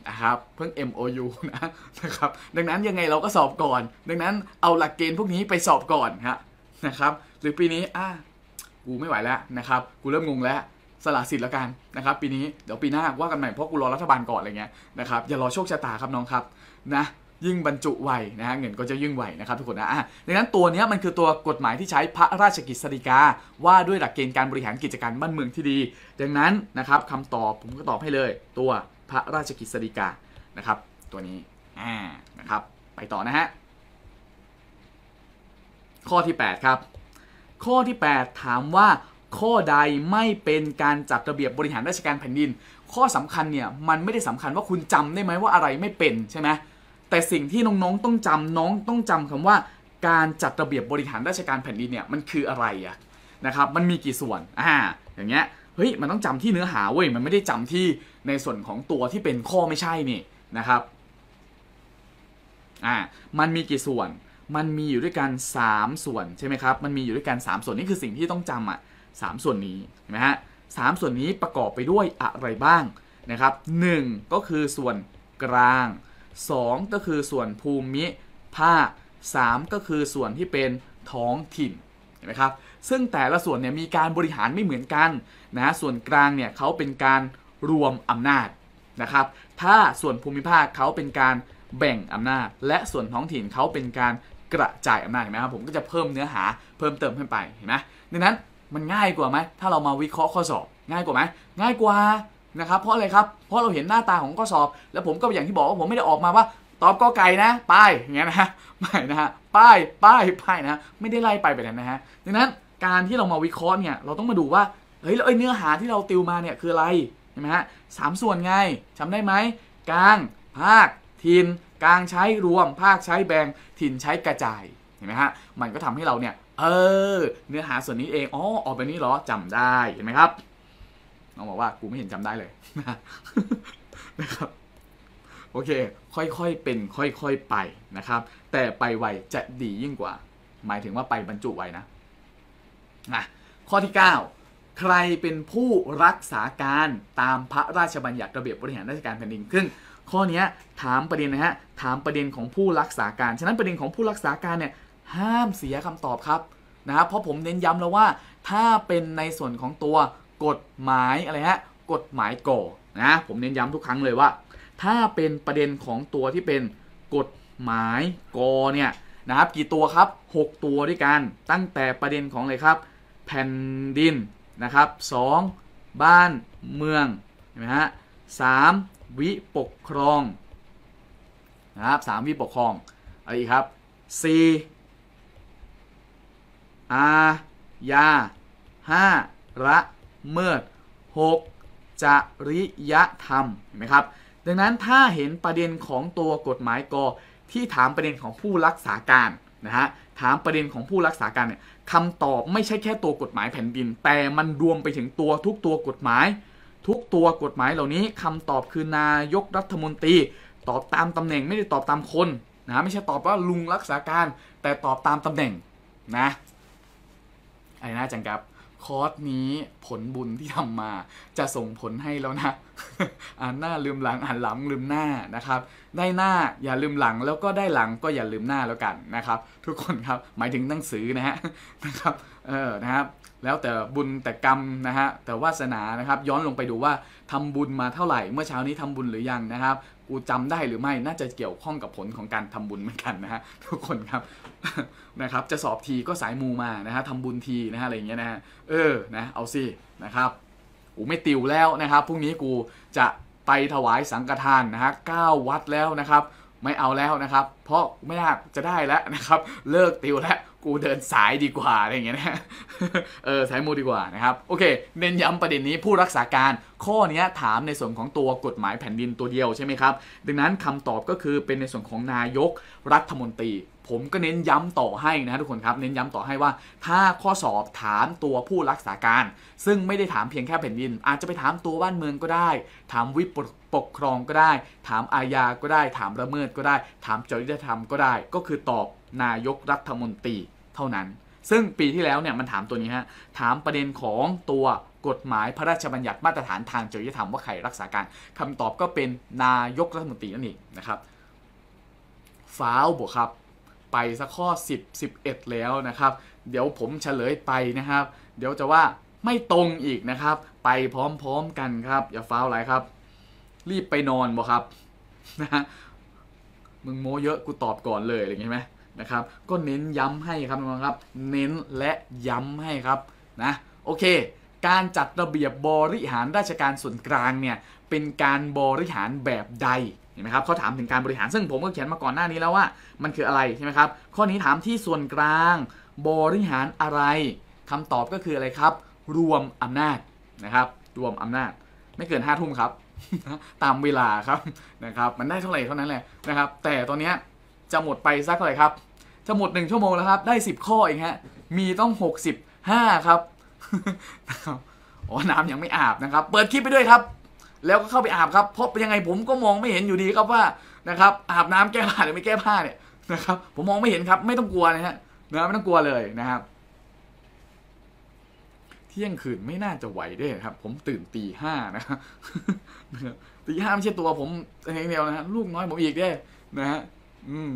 นะครับเพิ่ง MOU นะนะครับดังนั้นยังไงเราก็สอบก่อน ดังนั้นเอาหลักเกณฑ์พวกนี้ไปสอบก่อนฮะนะครับ หรือปีนี้อ่ะกูไม่ไหวแล้วนะครับกูเริ่มงงแล้วสละสิทธิ์แล้วกันนะครับปีนี้เดี๋ยวปีหน้าว่ากันใหม่เพราะกูรอรัฐบาลก่อนอะไรเงี้ยนะครับอย่ารอโชคชะตาครับน้องครับนะยิ่งบรรจุไวนะฮะ เงินก็จะยิ่งไวนะครับทุกคนนะดังนั้นตัวนี้มันคือตัวกฎหมายที่ใช้พระราชกิจสเดกาว่าด้วยหลักเกณฑ์การบริหารกิจการบ้านเมืองที่ดี ดังนั้นนะครับคำตอบผมก็ตอบให้เลย ตัวพระราชกิจสเดกานะครับ ตัวนี้อ่านะครับไปต่อนะฮะข้อที่8ครับข้อที่ 8 ถามว่าข้อใดไม่เป็นการจัดระเบียบบริหารราชการแผ่นดิน ข้อสำคัญเนี่ยมันไม่ได้สำคัญว่าคุณจำได้ไหมว่าอะไรไม่เป็นใช่ไหมแต่สิ่งที่น้องๆต้องจำน้อง ต้องจำคำว่าการจัดระเบียบบริหารราชการแผ่นดินเนี่ยมันคืออะไรอะนะครับมันมีกี่ส่วนอ่าอย่างเงี้ยเฮ้ย มันต้องจำที่เนื้อหาเว้ยมันไม่ได้จำที่ในส่วนของตัวที่เป็นข้อไม่ใช่นี่นะครับอ่ามันมีกี่ส่วน มันมีอยู่ด้วยกัน3ส่วนใช่ไหมครับมันมีอยู่ด้วยกัน3ส่วนนี่คือสิ่งที่ต้องจำอ่ะสส่วนนี้เห็นไหมฮะสส่วนนี้ประกอบไปด้วยอะไรบ้างนะครับ 1 ก็คือส่วนกลาง2 ก็คือส่วนภูมิภาค3ก็คือส่วนที่เป็นท้องถิ่นนะครับซึ่งแต่ละส่วนเนี่ยมีการบริหารไม่เหมือนกันนะส่วนกลางเนี่ยเขาเป็นการรวมอำนาจนะครับ ถ้าส่วนภูมิภาคเขาเป็นการแบ่งอำนาจ และส่วนท้องถิ่นเขาเป็นการกระจายอำนาจเห็นไหมครับผมก็จะเพิ่มเนื้อหาเพิ่มเติมขึ้นไปเห็นไหมดังนั้นมันง่ายกว่าไหม ถ้าเรามาวิเคราะห์ข้อสอบ ง่ายกว่าไหมง่ายกว่านะครับเพราะอะไรครับเพราะเราเห็นหน้าตาของข้อสอบแล้วผมก็อย่างที่บอกว่าผมไม่ได้ออกมาว่า ตอบก็ไก่นะป้ายอย่างเงี้ยนะฮะไม่นะฮะป้ายป้ายป้ายนะ ไม่ได้ไล่ไปไปบนนนะฮะดังนั้นการที่เรามาวิเคราะห์เนี่ยเราต้องมาดูว่าเฮ้ยแล้วไอ้เนื้อหาที่เราติวมาเนี่ยคืออะไรเห็นไหมฮะสามส่วนไงจาได้ไหม กลางภาคถิ่นกลางใช้รวม ภาคใช้แบ่งถิ่นใช้กระจายเห็นไหมฮะมันก็ทำให้เราเนี่ยเออเนื้อหาส่วนนี้เองอ๋อออกแบบนี้เหรอจำได้เห็นไหมครับน้องบอกว่า กูไม่เห็นจำได้เลยนะครับโอเคค่อย ๆ เป็นค่อย ๆ ไปนะครับ แต่ไปไวจะดียิ่งกว่า หมายถึงว่าไปบรรจุ ไวนะนะข้อที่ 9 ใครเป็นผู้รักษาการตามพระราชบัญญัติระเบียบบริหารราชการแผ่นดินขึ้นข้อนี้ถามประเด็น นะฮะ ถามประเด็นของผู้รักษาการ ฉะนั้นประเด็นของผู้รักษาการเนี่ยห้ามเสียคำตอบครับนะครับเพราะผมเน้นย้ำแล้วว่า ถ้าเป็นในส่วนของตัวกฎหมายอะไรฮะกฎหมายก่อนะผมเน้นย้ำทุกครั้งเลยว่า ถ้าเป็นประเด็นของตัวที่เป็นกฎหมายกอเนี่ยนะครับ กี่ตัวครับ 6 ตัวด้วยกันตั้งแต่ประเด็นของอะไรครับ แผ่นดินนะครับสองบ้านเมืองใช่นไหมฮะสามวิปกครองนะครับสามวิปกครองอะไรอีกครับสี่อาญาห้าระเมื่อ6จริยธรรมเห็นไหมครับดังนั้นถ้าเห็นประเด็นของตัวกฎหมายกอ ที่ถามประเด็นของผู้รักษาการนะฮะถามประเด็นของผู้รักษาการเนี่ยคำตอบไม่ใช่แค่ตัวกฎหมายแผ่นดิน แต่มันรวมไปถึงตัวทุกตัวกฎหมาย ทุกตัวกฎหมายเหล่านี้ คำตอบคือนายกรัฐมนตรี ตอบตามตำแหน่งไม่ได้ตอบตามคนนะไม่ใช่ตอบว่าลุงรักษาการ แต่ตอบตามตำแหน่งนะอะไรนะจังครับคอร์สนี้ผลบุญที่ทำมา จะส่งผลให้แล้วนะ อ่านหน้าลืมหลังอ่านหลังลืมหน้านะครับ ได้หน้าอย่าลืมหลังแล้วก็ได้หลังก็อย่าลืมหน้าแล้วกันนะครับ ทุกคนครับหมายถึงหนังสือนะฮะนะครับเออนะครับ แล้วแต่บุญแต่กรรมนะฮะแต่วาสนานะครับ ย้อนลงไปดูว่าทำบุญมาเท่าไหร่เมื่อเช้านี้ทำบุญหรือยังนะครับกูจำได้หรือไม่น่าจะเกี่ยวข้องกับผลของการทำบุญเหมือนกันนะฮะทุกคนครับนะครับ จะสอบทีก็สายมูมานะฮะทำบุญทีนะฮะอะไรเงี้ยนะฮะเออนะเอาสินะครับกูไม่ติวแล้วนะครับพรุ่งนี้กูจะไปถวายสังฆทานนะฮะเก้าวัดแล้วนะครับไม่เอาแล้วนะครับ เพราะไม่อยาจะได้แล้วนะครับ เลิกติวแล้วกูเดินสายดีกว่าอะไรอย่างเงี้ยนะเออสายมูดีกว่านะครับโอเคเน้นย้ำประเด็นนี้ผู้รักษาการข้อนี้ถามในส่วนของตัวกฎหมายแผ่นดินตัวเดียวใช่ไหมครับดังนั้นคำตอบก็คือเป็นในส่วนของนายกรัฐมนตรี ผมก็เน้นย้ำต่อให้นะ ทุกคนครับเน้นย้ำต่อให้ว่า ถ้าข้อสอบถามตัวผู้รักษาการ ซึ่งไม่ได้ถามเพียงแค่แผ่นดิน อาจจะไปถามตัวบ้านเมืองก็ได้ถามวิปปกครองก็ได้ถามอาญาก็ได้ถามระเมิดก็ได้ถามจริยธรรมก็ได้ ก็คือตอบนายกรัฐมนตรีเท่านั้น ซึ่งปีที่แล้วเนี่ยมันถามตัวนี้ฮะถามประเด็นของตัวกฎหมายพระราชบัญญัติมาตรฐานทางจริยธรรมว่าใครรักษาการคำตอบก็เป็นนายกรัฐมนตรีนั่นเองนะครับฟ้าวบวกครับไปสักข้อ10 11แล้วนะครับ เดี๋ยวผมเฉลยไปนะครับ เดี๋ยวจะว่าไม่ตรงอีกนะครับ ไปพร้อมๆกันครับ อย่าฟ้าวไรครับรีบไปนอนบ่ครับนะฮะมึงโม้เยอะกูตอบก่อนเลยอะไรเงี้ยไหมนะครับก็เน้นย้ำให้ครับน้องครับเน้นและย้ำให้ครับนะโอเค การจัดระเบียบบริหารราชการส่วนกลางเนี่ยเป็นการบริหารแบบใดเห็นไหมครับเขาถามถึงการบริหารซึ่งผมก็เขียนมาก่อนหน้านี้แล้วว่ามันคืออะไรใช่ไหมครับข้อนี้ถามที่ส่วนกลางบริหารอะไร คำตอบก็คืออะไรครับ รวมอำนาจนะครับรวมอำนาจไม่เกินห้าทุ่มครับตามเวลาครับนะครับมันได้เท่าไหร่เท่านั้นแหละนะครับ แต่ตอนนี้จะหมดไปสักเท่าไหร่ครับจะหมด1 ชั่วโมงแล้วครับ ได้ 10 ข้อเองฮะมีต้อง 65 ครับอ๋อน้ายังไม่อาบนะครับ เปิดคลิปไปด้วยครับ แล้วก็เข้าไปอาบครับเพราะยังไงผมก็มองไม่เห็นอยู่ดีครับว่านะครับ อาบน้ำแก้ผ้าหรือไม่แก้ผ้าเนี่ยนะครับผมมองไม่เห็นครับ ไม่ต้องกลัวนะฮะนะไม่ต้องกลัวเลยนะครับที่ยงคืนไม่น่าจะไหวได้ครับ ผมตื่นตีห้านะครับตีห้าไม่ใช่ตัวผมเองเดียวนะฮะลูกน้อยผมอีกได้นะฮะอืม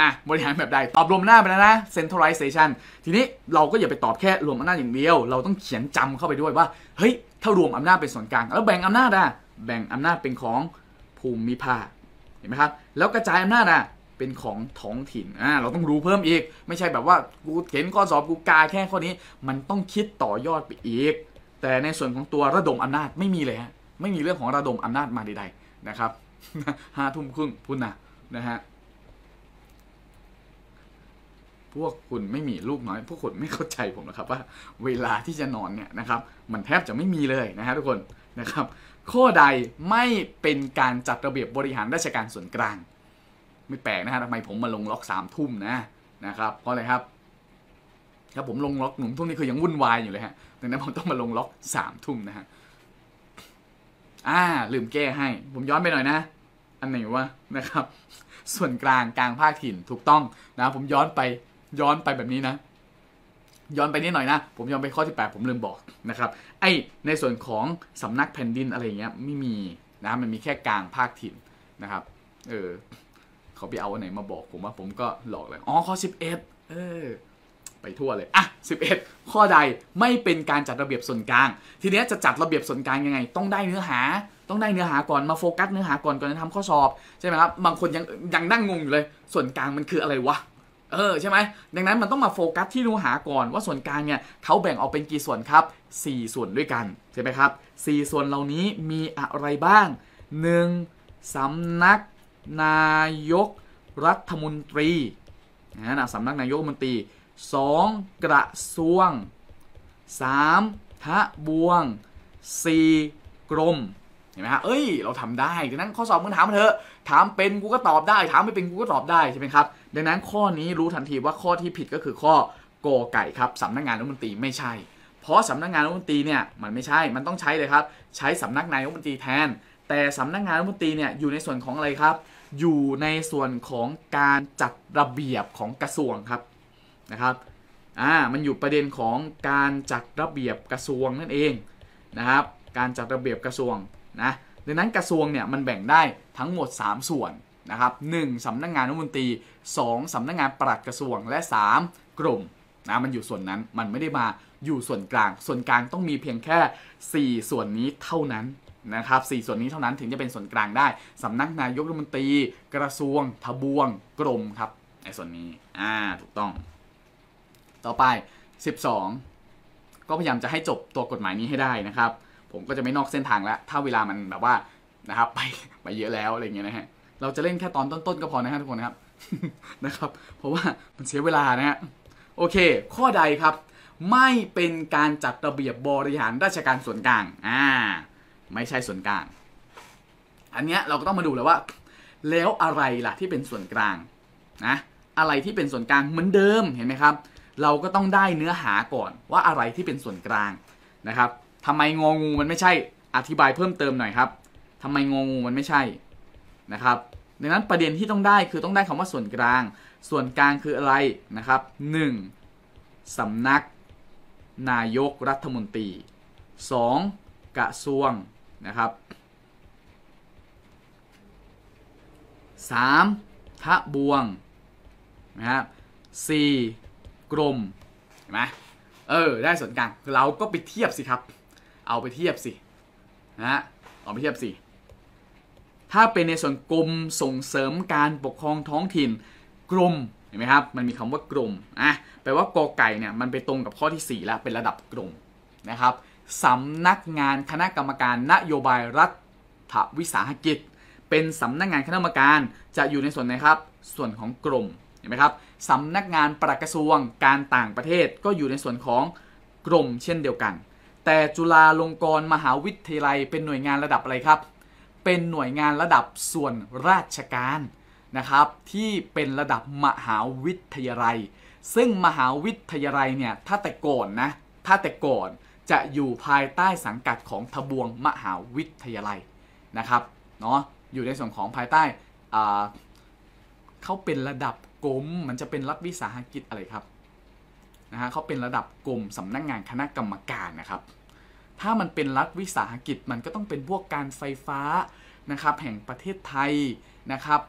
อ่ะบริหารแบบใดตอบรวมหน้าไปแล้วนะ centralization ทีนี้เราก็อย่าไปตอบแค่รวมอำนาจอย่างเดียว เราต้องเขียนจำเข้าไปด้วยว่า เฮ้ย ถ้ารวมอำนาจเป็นส่วนกลาง แล้วแบ่งอำนาจอะแบ่งอำนาจเป็นของภูมิภาคเห็นไหมครับแล้วกระจายอำนาจอ่ะเป็นของท้องถิ่นอ่าเราต้องรู้เพิ่มอีก ไม่ใช่แบบว่ากูเห็นข้อสอบกูกาแค่ข้อนี้ มันต้องคิดต่อยอดไปอีก แต่ในส่วนของตัวระดมอำนาจไม่มีเลยฮะไม่มีเรื่องของระดมอำนาจมาใดๆนะครับห้าทุ่มครึ่งพุ่นนะนะฮะพวกคุณไม่มีลูกน้อย พวกคุณไม่เข้าใจผมนะครับว่าเวลาที่จะนอนเนี่ยนะครับ มันแทบจะไม่มีเลยนะฮะทุกคนนะครับข้อใดไม่เป็นการจัดระเบียบบริหารราชการส่วนกลาง ไม่แปลกนะฮะทำไมผมมาลงล็อกสามทุ่มนะ นะครับเพราะอะไรครับถ้าผมลงล็อกหนุ่มทุ่มนี่คือยังวุ่นวายอยู่เลยฮะดังนั้นผมต้องมาลงล็อกสามทุ่มนะฮะอ่าลืมแก้ให้ ผมย้อนไปหน่อยนะ อันไหนวะนะครับ ส่วนกลางกลางภาคถิ่นถูกต้องนะผมย้อนไปย้อนไปแบบนี้นะย้อนไปนิดหน่อยนะผมย้อนไปข้อที่8ผมลืมบอกนะครับ ไอในส่วนของสำนักแผ่นดินอะไรเงี้ยไม่มีนะมันมีแค่กลางภาคถิ่นนะครับเออเขาไปเอาอันไหนมาบอกผมว่าผมก็หลอกเลยอ๋อข้อ 11เออไปทั่วเลยอ่ะ11 ข้อใดไม่เป็นการจัดระเบียบส่วนกลาง ทีเนี้ยจะจัดระเบียบส่วนกลางยังไง ต้องได้เนื้อหา ต้องได้เนื้อหาก่อนมาโฟกัสเนื้อหาก่อนก่อนจะทำข้อสอบใช่ไหมครับบางคนยังยังนั่งงงอยู่เลยส่วนกลางมันคืออะไรวะเออ ใช่ไหมดังนั้นมันต้องมาโฟกัสที่เนื้อหาก่อนว่าส่วนกลางเนี่ยเขาแบ่งออกเป็นกี่ส่วนครับ 4 ส่วนด้วยกัน ใช่ไหมครับ4ส่วนเหล่านี้มีอะไรบ้าง 1. สำนักนายกรัฐมนตรีนะสำนักนายก รัฐมนตรี 2. กระทรวง 3. ทะบวง 4. กรมเห็นไหมฮะเอ้ย เราทำได้ดังนั้นข้อสอบมึงถามมาเถอะถามเป็นกูก็ตอบได้ถามไม่เป็นกูก็ตอบได้ใช่ไหมครับดังนั้นข้อนี้รู้ทันทีว่าข้อที่ผิดก็คือข้อกอไก่ครับสำนักงานรัฐมนตรีไม่ใช่ เพราะสำนักงานรัฐมนตรีเนี่ยมันไม่ใช่มันต้องใช้เลยครับ ใช้สำนักนายรัฐมนตรีแทน แต่สำนักงานรัฐมนตรีเนี่ยอยู่ในส่วนของอะไรครับ อยู่ในส่วนของการจัดระเบียบของกระทรวงครับนะครับอ่ามันอยู่ประเด็นของการจัดระเบียบกระทรวงนั่นเองนะครับ การจัดระเบียบกระทรวงนะดังนั้นกระทรวงเนี่ยมันแบ่งได้ทั้งหมด 3 ส่วนนะครับหนึ่งสำนักงงานรัฐมนตรี 2 สำนักงงานปลัดกระทรวงและ 3กลุ่มนะมันอยู่ส่วนนั้นมันไม่ได้มาอยู่ส่วนกลาง ส่วนกลางต้องมีเพียงแค่ 4 ส่วนนี้เท่านั้นนะครับสส่วนนี้เท่านั้นถึงจะเป็นส่วนกลางได้ สำนักนายกรัฐมนตรี กระทรวง ทบวงกรมครับในส่วนนี้อ่าถูกต้อง ต่อไป 12 ก็พยายามจะให้จบตัวกฎหมายนี้ให้ได้นะครับผมก็จะไม่นอกเส้นทางแล้ว ถ้าเวลามันแบบว่านะครับไปไปเยอะแล้วอะไรเงี้ยนะฮะเราจะเล่นแค่ตอนต้นๆก็พอนะฮะทุกคนนะครับนะครับ เพราะว่ามันเสียเวลานะฮะโอเคข้อใดครับ ไม่เป็นการจัดระเบียบบริหารราชการส่วนกลางอ่าไม่ใช่ส่วนกลาง อันเนี้ยเราก็ต้องมาดูแล้วว่า แล้วอะไรล่ะที่เป็นส่วนกลางนะอะไรที่เป็นส่วนกลางเหมือนเดิมเห็นไหมครับ เราก็ต้องได้เนื้อหาก่อนว่าอะไรที่เป็นส่วนกลางนะครับทำไมงองูมันไม่ใช่ อธิบายเพิ่มเติมหน่อยครับทำไมงองูมันไม่ใช่ นะครับดังนั้นประเด็นที่ต้องได้คือต้องได้คำว่าส่วนกลาง ส่วนกลางคืออะไรนะครับ 1. สำนัก นายกรัฐมนตรี 2. กระทรวงนะครับ 3. ทะบวง นะครับ 4. กรมเห็นไหมเออ ได้ส่วนกลาง เราก็ไปเทียบสิครับเอาไปเทียบ สินะฮะเอาไปเทียบสิถ้าเป็นในส่วนกรมส่งเสริมการปกครองท้องถิ่นกรมเห็นไหมครับมันมีคำว่ากรมอ่ะแปลว่ากอไก่เนี่ยมันไปตรงกับข้อที่4แล้วเป็นระดับกรมนะครับสำนักงานคณะกรรมการนโยบายรัฐวิสาหกิจ เป็นสำนักงานคณะกรรมการจะอยู่ในส่วนไหนครับส่วนของกรมเห็นไหมครับสำนักงานประกระทรวงการต่างประเทศก็อยู่ในส่วนของกรมเช่นเดียวกันแต่จุฬาลงกรณ์มหาวิทยาลัย เป็นหน่วยงานระดับอะไรครับ เป็นหน่วยงานระดับส่วนราชการนะครับ ที่เป็นระดับมหาวิทยาลัย ซึ่งมหาวิทยาลัยเนี่ยถ้าแต่ก่อนนะถ้าแต่ก่อนจะอยู่ภายใต้สังกัดของทบวงมหาวิทยาลัยนะครับเนาะอยู่ในส่วนของภายใต้เขาเป็นระดับกรมมันจะเป็นรัฐวิสาหกิจอะไรครับนะฮะเขาเป็นระดับกรมสำนักงงานคณะกรรมการนะครับถ้ามันเป็นรัฐวิสาหกิจมันก็ต้องเป็นพวกการไฟฟ้านะครับ แห่งประเทศไทยนะครับ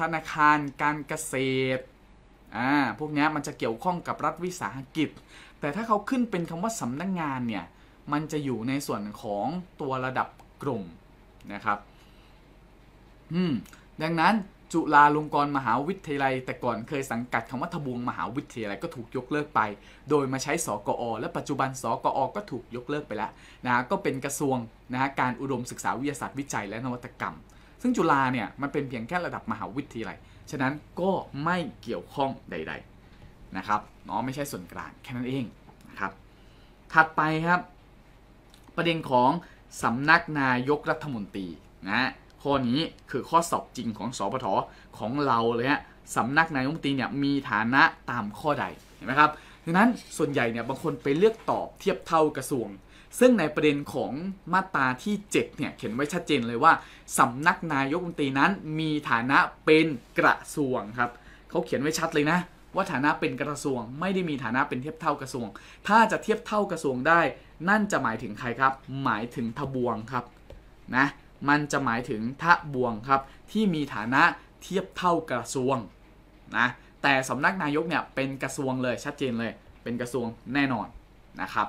ธนาคารการเกษตรอ่าพวกนี้มันจะเกี่ยวข้องกับรัฐวิสาหกิจ แต่ถ้าเขาขึ้นเป็นคำว่าสำนักงงานเนี่ย มันจะอยู่ในส่วนของตัวระดับกลุ่มนะครับอืมดังนั้นจุฬาลงกรณ์ มหาวิทยาลัย แต่ก่อนเคยสังกัดคำว่าทบวงมหาวิทยาลัยก็ถูกยกเลิกไป โดยมาใช้สกอ และปัจจุบันสกอก็ถูกยกเลิกไปแล้วนะก็เป็นกระทรวงนะการอุดมศึกษาวิทยาศาสตร์วิจัยและนวัตกรรม ซึ่งจุฬาเนี่ยมันเป็นเพียงแค่ระดับมหาวิทยาลัยฉะนั้นก็ไม่เกี่ยวข้องใด ๆนะครับเนาะไม่ใช่ส่วนกลางแค่นั้นเองนะครับ ถัดไปครับ ประเด็นของสำนักนายกรัฐมนตรีนะข้อนี้คือข้อสอบจริงของสปทของเราเลยฮะสำนักนายกรัฐมนตรีเนี่ยมีฐานะตามข้อใดเห็นไหมครับดังนั้นส่วนใหญ่เนี่ยบางคนไปเลือกตอบเทียบเท่ากระทรวง ซึ่งในประเด็นของมาตราที่7เนี่ยเขียนไว้ชัดเจนเลยว่าสำนักนายกรัฐมนตรีนั้นมีฐานะเป็นกระทรวงครับเขาเขียนไว้ชัดเลยนะ ว่าฐานะเป็นกระทรวง ไม่ได้มีฐานะเป็นเทียบเท่ากระทรวง ถ้าจะเทียบเท่ากระทรวงได้ นั่นจะหมายถึงใครครับ หมายถึงทบวงครับนะมันจะหมายถึงทะบวงครับที่มีฐานะเทียบเท่ากระทรวงนะ แต่สำนักนายกเนี่ยเป็นกระทรวงเลยชัดเจนเลยเป็นกระทรวงแน่นอนนะครับ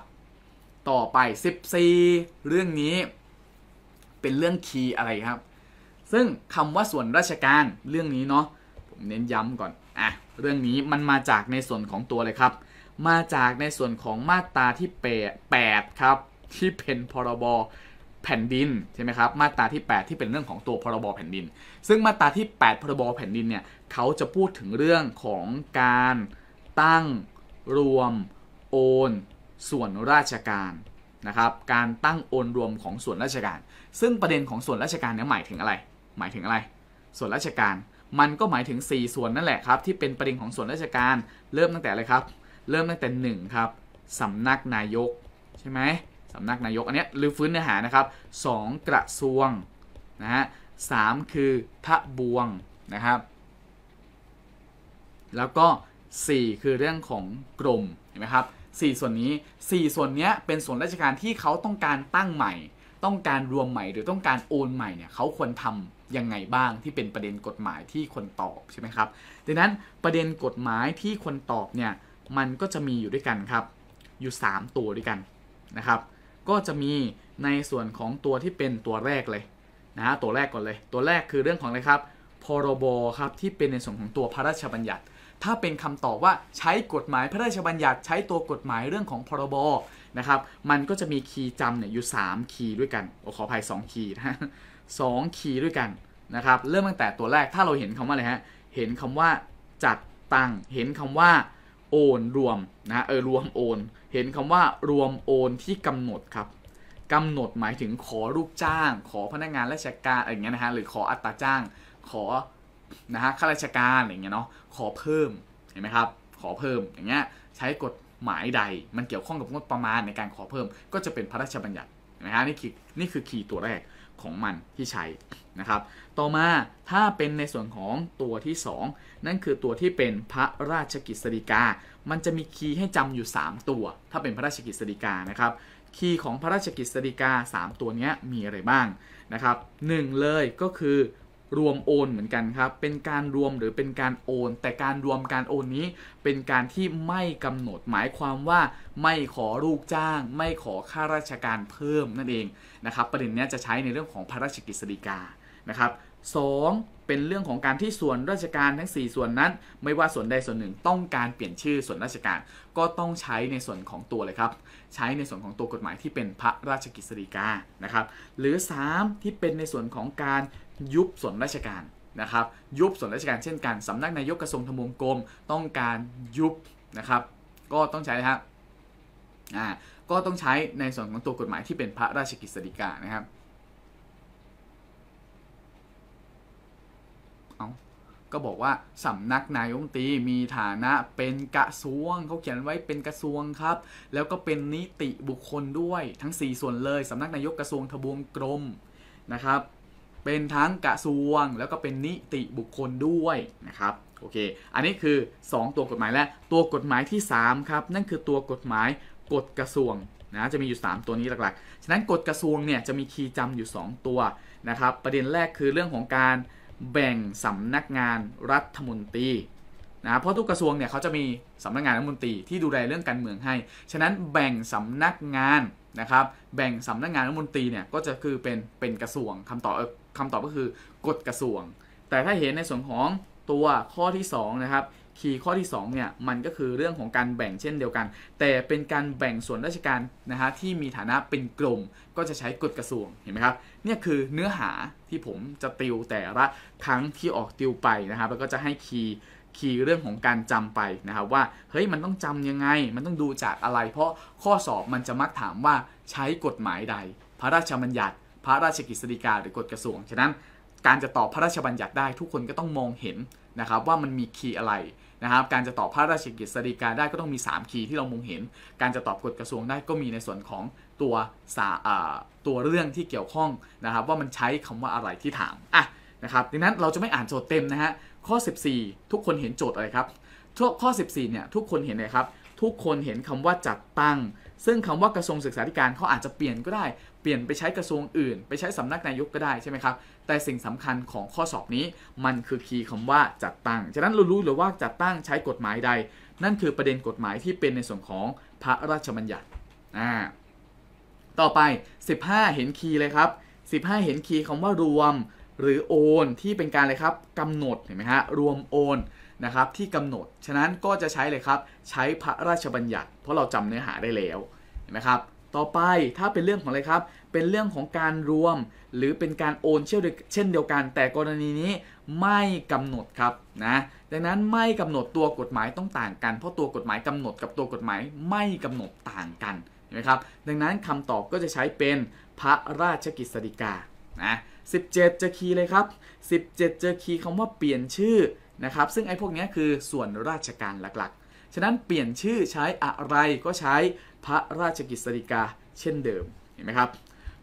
ต่อไป14เรื่องนี้ เป็นเรื่องคีย์อะไรครับ ซึ่งคำว่าส่วนราชการเรื่องนี้เนาะผมเน้นย้ำก่อนอ่ะเรื่องนี้มันมาจากในส่วนของตัวเลยครับ มาจากในส่วนของมาตราที่8ครับที่เป็นพรบแผ่นดินใช่ไหมครับ มาตราที่ 8 ที่เป็นเรื่องของตัวพรบแผ่นดิน ซึ่งมาตราที่ 8พรบแผ่นดินเนี่ยเขาจะพูดถึงเรื่องของการตั้งรวมโอน ส่วนราชการนะครับ การตั้งโอนรวมของส่วนราชการซึ่งประเด็นของส่วนราชการเนี่ยหมายถึงอะไร หมายถึงอะไรส่วนราชการมันก็หมายถึง 4 ส่วนนั่นแหละครับ ที่เป็นประเด็นของส่วนราชการ เริ่มตั้งแต่อะไรครับ เริ่มตั้งแต่1ครับสำนักนายกใช่ไหมสำนักนายกอันนี้รื้อฟื้นเนื้อหานะครับสองกระทรวงนะฮะสามคือทะบวงนะครับ แล้วก็ 4 คือเรื่องของกรมเห็นไหมครับ4ส่วนนี้ 4 ส่วนนี้เป็นส่วนราชการที่เขาต้องการตั้งใหม่ ต้องการรวมใหม่หรือต้องการโอนใหม่เนี่ยเขาควรทำยังไงบ้างที่เป็นประเด็นกฎหมายที่คนตอบใช่ไหมครับดังนั้นประเด็นกฎหมายที่คนตอบเนี่ยมันก็จะมีอยู่ด้วยกันครับ อยู่ 3 ตัวด้วยกันนะครับก็จะมีในส่วนของตัวที่เป็นตัวแรกเลยนะฮะตัวแรกก่อนเลยตัวแรกคือเรื่องของอะไรครับพรบครับที่เป็นในส่วนของตัวพระราชบัญญัติ ถ้าเป็นคำตอบว่าใช้กฎหมายพระราชบัญญัติใช้ตัวกฎหมายเรื่องของพรบนะครับมันก็จะมีคีย์จำเนี่ยอยู่ 3 คีย์ด้วยกันโอขออภัย2คีย์นะสองคีย์ด้วยกันนะครับ เริ่มตั้งแต่ตัวแรกถ้าเราเห็นคำว่าอะไรฮะเห็นคำว่าจัดตั้งเห็นคำว่าโอนรวมนะเออรวมโอนเห็นคำว่ารวมโอนที่กำหนดครับกำหนดหมายถึงขอลูกจ้าง ขอพนักงานราชการอะไรเงี้ยนะฮะหรือขออัตราจ้างขอนะฮะข้าราชการอะไรเงี้ยเนาะขอเพิ่มเห็นไหมครับขอเพิ่มอย่างเงี้ยใช้กฎหมายใดมันเกี่ยวข้องกับงบประมาณในการขอเพิ่ม ก็จะเป็นพระราชบัญญัตินะฮะนี่คือนี่คือคีย์ตัวแรกของมันที่ใช้นะครับ ต่อมาถ้าเป็นในส่วนของตัวที่ 2 นั่นคือตัวที่เป็นพระราชกิจสฎีกา มันจะมีคีย์ให้จำอยู่ 3 ตัว ถ้าเป็นพระราชกิจสฎีกานะ ครับ คีย์ของพระราชกิจสฎีกา3ตัวนี้มีอะไรบ้างนะครับหนึ่งเลยก็คือรวมโอน เหมือนกัน ครับ เป็นการรวมหรือเป็นการโอน แต่การรวมการโอนนี้เป็นการที่ไม่กำหนดหมายความว่าไม่ขอลูกจ้าง ไม่ขอค่าราชการเพิ่มนั่นเองนะครับประเด็นนี้จะใช้ในเรื่องของพระราชกฤษฎีกานะครับสเป็นเรื่องของการที่ส่วนราชการทั้ง 4 ส่วนนั้นไม่ว่าส่วนใดส่วนหนึ่งต้องการเปลี่ยนชื่อส่วนราชการ ก็ต้องใช้ในส่วนของตัวเลยครับ ใช้ในส่วนของตัวกฎหมายที่เป็นพระราชกฤษฎีกานะครับ หรือ 3 ที่เป็นในส่วนของการยุบส่วนราชการนะครับ ยุบส่วนราชการเช่นกันสำนักนายกกระทรวงทบวงกรมต้องการยุบนะครับ ก็ต้องใช้ครับอ่าก็ต้องใช้ในส่วนของตัวกฎหมายที่เป็นพระราชกิจสีกานะครับ เอา ก็บอกว่าสำนัก นายกตีมีฐานะเป็นกระทรวงเขาเขียนไว้เป็นกระทรวงครับ แล้วก็เป็นนิติบุคคลด้วยทั้ง 4 ส่วนเลยสำนักนายกกระทรวงทบวง กรมนะครับ เป็นทั้งกระทรวงแล้วก็เป็นนิติบุคคลด้วยนะครับโอเคอันนี้คือ 2 ตัวกฎหมาย และตัวกฎหมายที่3ครับนั่นคือตัวกฎหมายกฎกระทรวงนะจะมีอยู่ 3 ตัวนี้หลักๆ ฉะนั้นกฎกระทรวงเนี่ยจะมีคีย์จำอยู่ 2 ตัวนะครับ ประเด็นแรกคือเรื่องของการแบ่งสำนักงานรัฐมนตรีนะเพราะทุกกระทรวงเนี่ยเขาจะมีสำนักงานรัฐมนตรี ที่ดูแลเรื่องการเมืองให้ฉะนั้นแบ่งสำนักงานนะครับ แบ่งสำนักงานรัฐมนตรีเนี่ยก็จะคือเป็นเป็นกระทรวงคำตอบคำตอบก็คือ กฎกระทรวง แต่ถ้าเห็นในส่วนของตัวข้อที่ 2 นะครับคีย์ข้อที่2เนี่ยมันก็คือเรื่องของการแบ่งเช่นเดียวกัน แต่เป็นการแบ่งส่วนราชการนะฮะที่มีฐานะเป็นกลมก็จะใช้กฎกระทรวงเห็นไหมครับเนี่ยคือเนื้อหาที่ผมจะติวแต่ละครั้งที่ออกติวไปนะครับแล้วก็จะให้คีย์คีย์เรื่องของการจำไปนะครับว่าเฮ้ยมันต้องจำยังไง มันต้องดูจากอะไร เพราะข้อสอบมันจะมักถามว่าใช้กฎหมายใด พระราชบัญญัติ พระราชกิจสีกาหรือกฎกระทรวงฉะนั้นการจะตอบพระราชบัญญัติได้ทุกคนก็ต้องมองเห็นนะครับว่ามันมีคีย์อะไรนะครับการจะตอบพระราชกิจสดีกาได้ก็ต้องมี 3 คีย์ที่เรามองเห็น การจะตอบกฎกระทรวงได้ก็มีในส่วนของตัวสาตัวเรื่องที่เกี่ยวข้องนะครับ ว่ามันใช้คำว่าอะไรที่ถามอ่ะนะครับดังนั้นเราจะไม่อ่านโจทย์เต็มนะฮะข้อ 14 ทุกคนเห็นโจทย์อะไรครับข้อ 14เนี่ยทุกคนเห็นเลยครับทุกคนเห็นคำว่าจัดตั้งซึ่งคำว่ากระทรวงศึกษาธิการเขาอาจจะเปลี่ยนก็ได้เปลี่ยนไปใช้กระทรวงอื่น ไปใช้สำนักนายกก็ได้ใช่ไหมครับแต่สิ่งสำคัญของข้อสอบนี้ มันคือคีย์คำว่าจัดตั้ง ฉะนั้นเรารู้เลยว่าจัดตั้งใช้กฎหมายใด นั่นคือประเด็นกฎหมายที่เป็นในส่วนของพระราชบัญญัติอ่าต่อไป 15 เห็นคีย์เลยครับ 15 เห็นคีย์คำว่ารวมหรือโอนที่เป็นการอะไรครับกำหนดเห็นไหมฮะรวมโอนนะครับที่กำหนด ฉะนั้นก็จะใช้เลยครับใช้พระราชบัญญัติ เพราะเราจำเนื้อหาได้แล้วเห็นไหมครับต่อไปถ้าเป็นเรื่องของอะไรครับเป็นเรื่องของการรวมหรือเป็นการโอนเช่นเดียวกันแต่กรณีนี้ไม่กำหนดครับนะดังนั้นไม่กำหนดตัวกฎหมายต้องต่างกันเพราะตัวกฎหมายกำหนดกับตัวกฎหมายไม่กำหนดต่างกันนะครับดังนั้นคำตอบก็จะใช้เป็นพระราชกิจสฎิกานะบเจะคีย์เลยครับ 17จะคีย์คำว่าเปลี่ยนชื่อนะครับซึ่งไอ้พวกนี้คือส่วนราชการหลักๆ ฉะนั้นเปลี่ยนชื่อใช้อะไรก็ใช้พระราชกิจสิกาเช่นเดิมเห็นไหมครับ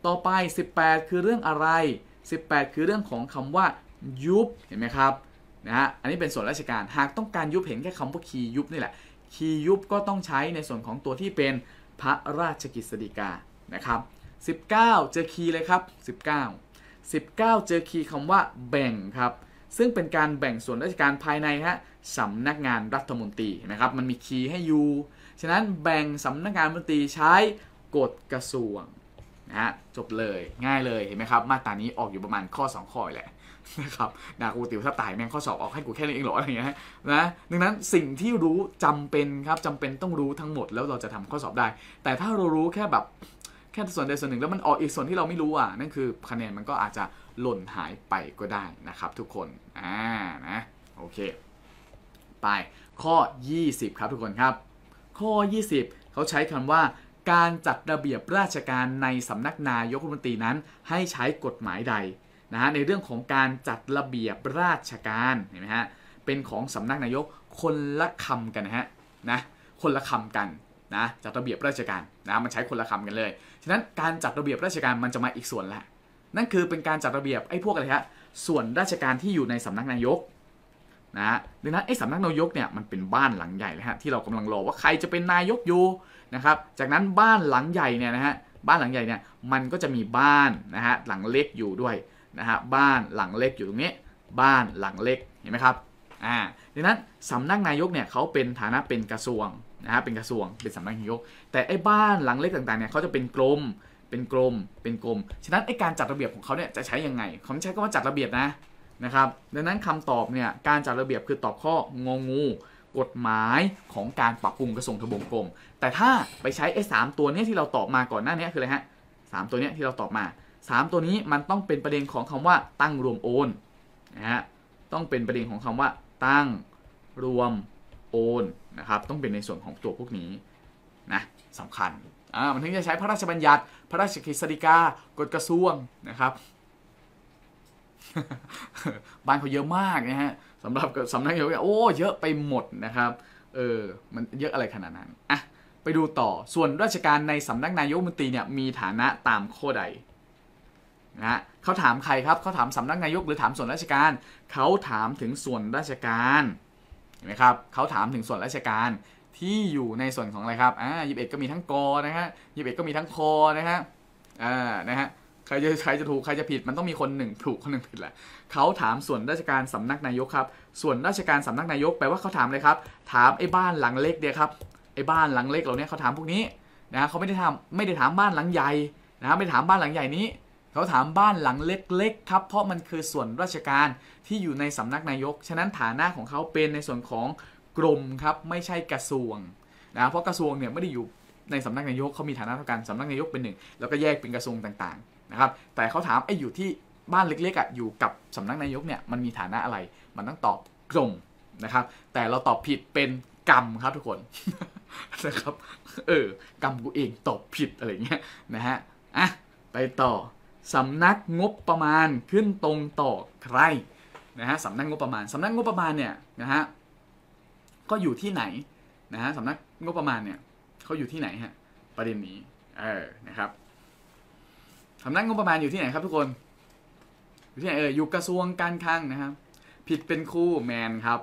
ต่อไป 18 คือเรื่องอะไร 18 คือเรื่องของคำว่ายุบเห็นไหมครับนะฮะอันนี้เป็นส่วนราชการหากต้องการยุบเห็นแค่คำว่าคียุบนี่แหละ คียุบก็ต้องใช้ในส่วนของตัวที่เป็นพระราชกิจสิกานะครับ 19 เจอคีย์เลยครับ 19 19 เจอคีย์คำว่าแบ่งครับ ซึ่งเป็นการแบ่งส่วนราชการภายในฮะสำนักงานรัฐมนตรีนะครับมันมีคีย์ให้อยู่ฉะนั้นแบ่งสำนักงานมนตรีใช้กฎกระทรวงนะจบเลยง่ายเลยเห็นไหมครับ มาตรานี้ออกอยู่ประมาณข้อ2ข้อแหละนะครับนะกูติวถ้าตายแม่งข้อสอบออกให้กูแค่นี้เองหรออะไรเงี้ยนะดังนั้นสิ่งที่รู้จำเป็นครับจำเป็นต้องรู้ทั้งหมดแล้วเราจะทำข้อสอบได้ แต่ถ้าเรารู้แค่แบบแค่ส่วนใดส่วนหนึ่งแล้วมันออกอีกส่วนที่เราไม่รู้อ่ะนั่นคือคะแนนมันก็อาจจะหล่นหายไปก็ได้นะครับ ทุกคนอ่านะโอเค ไปข้อ 20 ครับทุกคนครับข้อ 20 เขาใช้คำว่า การจัดระเบียบราชการในสำนักนายกรัฐมนตรีนั้น ให้ใช้กฎหมายใดนะฮะในเรื่องของการจัดระเบียบราชการเห็นไหมฮะเป็นของสำนักนายกคนละคำกันนะฮะนะคนละคำกันนะจัดระเบียบราชการนะมันใช้คนละคำกันเลยฉะนั้นการจัดระเบียบราชการมันจะมาอีกส่วนละนั่นคือเป็นการจัดระเบียบไอ้พวกอะไรฮะส่วนราชการที่อยู่ในสำนักนายกนะฮะดังนั้นไอ้สำนักนายกเนี่ยมันเป็นบ้านหลังใหญ่เลยฮะที่เรากำลังรอว่าใครจะเป็นนายกอยู่นะครับจากนั้นบ้านหลังใหญ่เนี่ยนะฮะบ้านหลังใหญ่เนี่ยมันก็จะมีบ้านนะฮะหลังเล็กอยู่ด้วยนะฮะบ้านหลังเล็กอยู่ตรงนี้บ้านหลังเล็กเห็นไหมครับอ่าดังนั้นสำนักนายกเนี่ยเขาเป็นฐานะเป็นกระทรวงนะฮะเป็นกระทรวง เป็นสำนักนายก แต่ไอ้บ้านหลังเล็กต่างๆเนี่ยเขาจะเป็นกรมเป็นกรมเป็นกรมฉะนั้นไอ้การจัดระเบียบของเขาเนี่ยจะใช้ยังไงเขาใช้คำว่าจัดระเบียบนะนะครับดังนั้นคำตอบเนี่ยการจัดระเบียบคือตอบข้องงู กฎหมายของการปรับปรุงกระทรวงทบวงกรม แต่ถ้าไปใช้ไอ้สตัวนี้ที่เราตอบมาก่อนหน้านี้คืออะไรฮะสตัวนี้ที่เราตอบมา 3 ตัวนี้มันต้องเป็นประเด็นของคำว่าตั้งรวมโอนนะฮะต้องเป็นประเด็นของคำว่า ตั้งรวมโอนนะครับต้องเป็นในส่วนของตัวพวกนี้นะสำคัญอ่ามันถึงจะใช้พระราชบัญญัติ พระราชกฤษฎีกากฎกระทรวงนะครับบ้านเขาเยอะมากนะฮะสำหรับสำนักเยอะโอ้เยอะไปหมดนะครับเออมันเยอะอะไรขนาดนั้นอ่ะไปดูต่อส่วนราชการในสำนักนายกมนตรีเนี่ยมีฐานะตามข้อใดนะเขาถามใครครับเขาถามสำนักนายกหรือถามส่วนราชการเขาถามถึงส่วนราชการเห็นไหมครับเขาถามถึงส่วนราชการที่อยู่ในส่วนของอะไรครับอ่ายีก็มีทั้งกอนะฮะยีก็มีทั้งคอนะฮะอ่านะฮะใครจะใครจะถูก ใครจะผิดมันต้องมีคนหนึ่งถูกคนหนึ่งผิดแหละเขาถามส่วนราชการสำนักนายกครับ ส่วนราชการสำนักนายกแปลว่าเขาถามเลยครับ ถามไอ้บ้านหลังเล็กเดียครับ ไอ้บ้านหลังเล็กเหล่านี้เขาถามพวกนี้นะเขาไม่ได้ถามไม่ได้ถามบ้านหลังใหญ่นะไม่ถามบ้านหลังใหญ่นี้ เขาถามบ้านหลังเล็กๆครับเพราะมันคือส่วนราชการที่อยู่ในสำนักนายก ฉะนั้นฐานะของเขาเป็นในส่วนของกรมครับไม่ใช่กระทรวงนะเพราะกระทรวงเนี่ยไม่ได้อยู่ในสำนักนายก เขามีฐานะเท่ากันสำนักนายกเป็นหนึ่งแล้วก็แยกเป็นกระทรวงต่างๆนะครับแต่เขาถามไอ้อยู่ที่บ้านเล็กๆอ่ะอยู่กับสำนักนายกเนี่ยมันมีฐานะอะไร มันต้องตอบกรมนะครับ แต่เราตอบผิดเป็นกรรมครับทุกคนนะครับเออกรรมกูเองตอบผิดอะไรเงี้ยนะฮะอ่ะไปต่อสำนักงบประมาณขึ้นตรงต่อใครนะฮะสำนักงบประมาณสำนักงบประมาณเนี่ยนะฮะก็อยู่ที่ไหนนะฮะสำนักงบประมาณเนี่ยเขาอยู่ที่ไหนฮะประเด็นนี้เออนะครับสำนักงบประมาณอยู่ที่ไหนครับทุกคน อยู่ที่ไหนเอออยู่กระทรวงการคลังนะครับ ผิดเป็นครูแมนครับ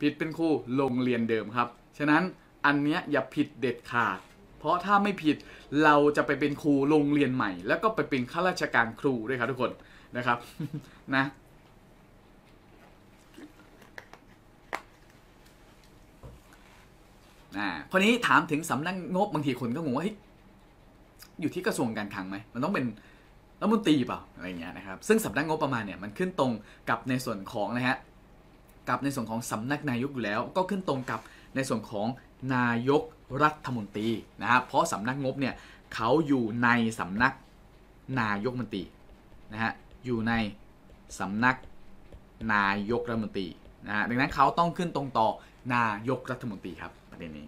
ผิดเป็นครูโรงเรียนเดิมครับ ฉะนั้นอันเนี้ยอย่าผิดเด็ดขาด เพราะถ้าไม่ผิดเราจะไปเป็นครูโรงเรียนใหม่ แล้วก็ไปเป็นข้าราชการครูด้วยครับทุกคน นะครับนะนะคนนี้ถามถึงสำนักงบบางทีคนก็งงว่าเฮ้ยอยู่ที่กระทรวงการคลังไหมมันต้องเป็นรัฐมนตรีเปล่าอะไรเงี้ยนะครับ ซึ่งสำนักงบประมาณเนี่ยมันขึ้นตรงกับในส่วนของนะฮะ กับในส่วนของสำนักนายกอยู่แล้วก็ขึ้นตรงกับในส่วนของนายกรัฐมนตรีนะครับเพราะสำนักงบเนี่ยเขาอยู่ในสำนักนายกมนตรีนะฮะ อยู่ในสำนักนายกรัฐมนตรีนะฮะ ดังนั้นเขาต้องขึ้นตรงต่อนายกรัฐมนตรีครับประเด็นนี้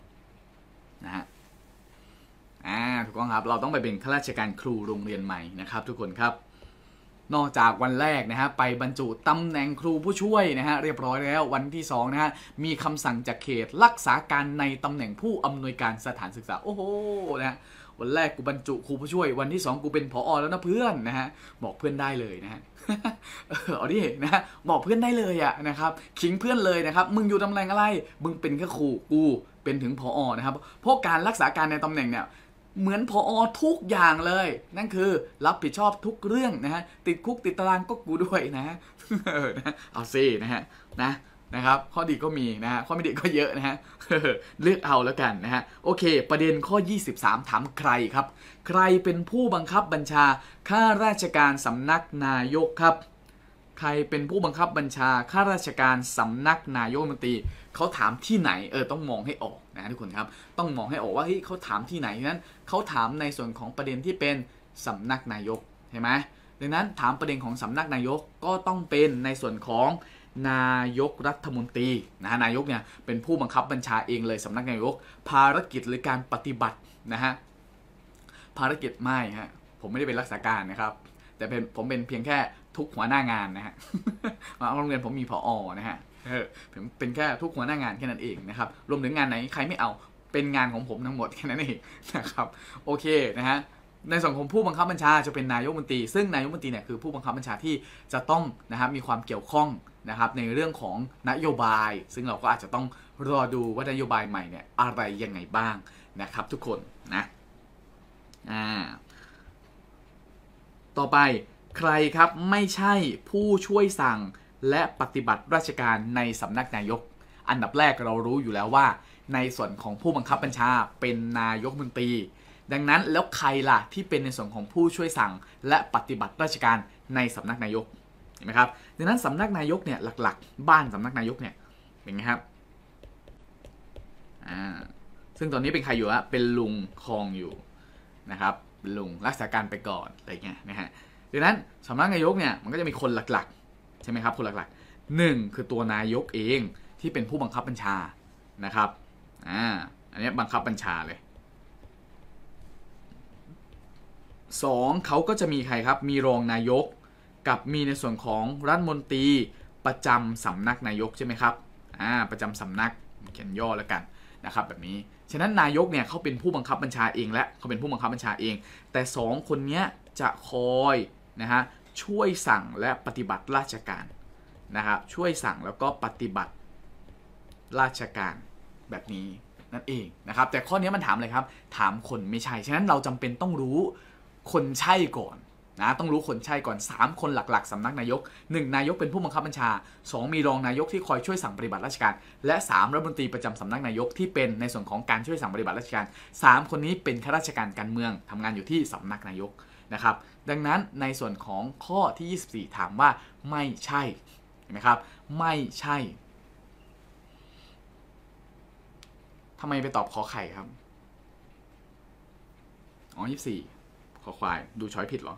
นะฮะอ่าถูกต้องครับเราต้องไปเป็นข้าราชการครูโรงเรียนใหม่นะครับ ทุกคนครับนอกจากวันแรกนะฮะไปบรรจุตำแหน่งครูผู้ช่วยนะฮะเรียบร้อยแล้ว วันที่2นะฮะมีคำสั่งจากเขตรักษาการในตำแหน่งผู้อำนวยการสถานศึกษาโอ้โหนะฮะวันแรกกูบรรจุครูผู้ช่วย วันที่ 2 กูเป็นผออแล้วนะเพื่อนนะฮะบอกเพื่อนได้เลยนะฮะเอาดินะบอกเพื่อนได้เลยอะนะครับขิงเพื่อนเลยนะครับมึงอยู่ตำแหน่งอะไรมึงเป็นแค่ครูกู เป็นถึงผออนะครับเพราะการรักษาการในตำแหน่งเนี่ยเหมือนพออทุกอย่างเลย นั่นคือรับผิดชอบทุกเรื่องนะฮะติดคุกติดตารางก็กูด้วยนะฮะเอาซีนะฮะนะนะครับข้อดีก็มีนะฮะข้อไม่ดีก็เยอะนะฮะเลือกเอาแล้วกันนะฮะโอเค ประเด็นข้อ 23 ถามใครครับ ใครเป็นผู้บังคับบัญชาข้าราชการสำนักนายกครับ ใครเป็นผู้บังคับบัญชาข้าราชการสำนักนายกมนตรีเขาถามที่ไหนเออต้องมองให้ออกนะทุกคนครับต้องมองให้ออกว่าเฮ้ยเขาถามที่ไหนนั้นเขาถามในส่วนของประเด็นที่เป็นสำนักนายกเห็นไหมดังนั้นถามประเด็นของสำนักนายกก็ต้องเป็นในส่วนของนายกรัฐมนตรีนะฮะนายกเนี่ยเป็นผู้บังคับบัญชาเองเลยสำนักนายก ภารกิจหรือการปฏิบัตินะฮะภารกิจไม่ฮะผมไม่ได้เป็นรักษาการนะครับแต่เป็นผมเป็นเพียงแค่ทุกหัวหน้างานนะฮะโรงเรียนผมมีผออนะฮะเป็นแค่ทุกหัวหน้างานแค่นั้นเองนะครับรวมถึงงานไหนใครไม่เอาเป็นงานของผมทั้งหมดแค่นั้นเองนะครับโอเคนะฮะในส่วนของผู้บังคับบัญชา จะเป็นนายกบัญชีซึ่งนายกบัญชีเนี่ยคือผู้บังคับบัญชาที่จะต้อง นะครับ มีความเกี่ยวข้องนะครับในเรื่องของนโยบาย ซึ่งเราก็อาจจะต้องรอดูว่านโยบายใหม่เนี่ยอะไรยังไงบ้างนะครับทุกคนนะอ่าต่อไปใครครับไม่ใช่ผู้ช่วยสั่งและปฏิบัติราชการในสำนักนายก อันดับแรกเรารู้อยู่แล้วว่า ในส่วนของผู้บังคับบัญชาเป็นนายกมนตรี ดังนั้นแล้วใครล่ะที่เป็นในส่วนของผู้ช่วยสั่ง และปฏิบัติราชการในสำนักนายกเห็นไหมครับดังนั้นสำนักนายกเนี่ยหลักๆ บ้านสำนักนายกเนี่ยเป็นไงครับอ่าซึ่งตอนนี้เป็นใครอยู่อะเป็นลุงคองอยู่นะครับลุงรักษาการไปก่อนอะไรเงี้ยนะฮะดังนั้นสำนักนายกเนี่ยมันก็จะมีคนหลักๆใช่ไหมครับคนหลักๆหนึ่งคือตัวนายกเองที่เป็นผู้บังคับบัญชานะครับอ่าอันนี้บังคับบัญชาเลยสองเขาก็จะมีใครครับมีรองนายกกับมีในส่วนของรัฐมนตรีประจำสำนักนายกใช่ไหมครับอ่าประจำสำนักเขียนย่อแล้วกันนะครับ แบบนี้ฉะนั้นนายกเนี่ยเขาเป็นผู้บังคับบัญชาเองและเขาเป็นผู้บังคับบัญชาเอง แต่ 2 คนนี้จะคอยนะฮะช่วยสั่งและปฏิบัติราชการนะครับช่วยสั่งแล้วก็ปฏิบัติราชการแบบนี้นั่นเองนะครับแต่ข้อนี้มันถามอะไรครับถามคนไม่ใช่ฉะนั้นเราจำเป็นต้องรู้คนใช่ก่อนนะต้องรู้คนใช่ก่อน 3 คนหลักๆสำนักนายก 1 นายกเป็นผู้บังคับบัญชา2 มีรองนายกที่คอยช่วยสั่งปฏิบัติราชการ และ 3 รัฐมนตรีประจำสำนักนายกที่เป็นในส่วนของการช่วยสั่งปฏิบัติราชการ 3 คนนี้เป็นข้าราชการการเมือง ทำงานอยู่ที่สำนักนายกนะครับ ดังนั้นในส่วนของข้อที่ 24 ถามว่าไม่ใช่ไหมครับ ไม่ใช่ทำไมไปตอบขอไข่ครับอ๋อ24 ขอควายดูช้อยผิดหรอ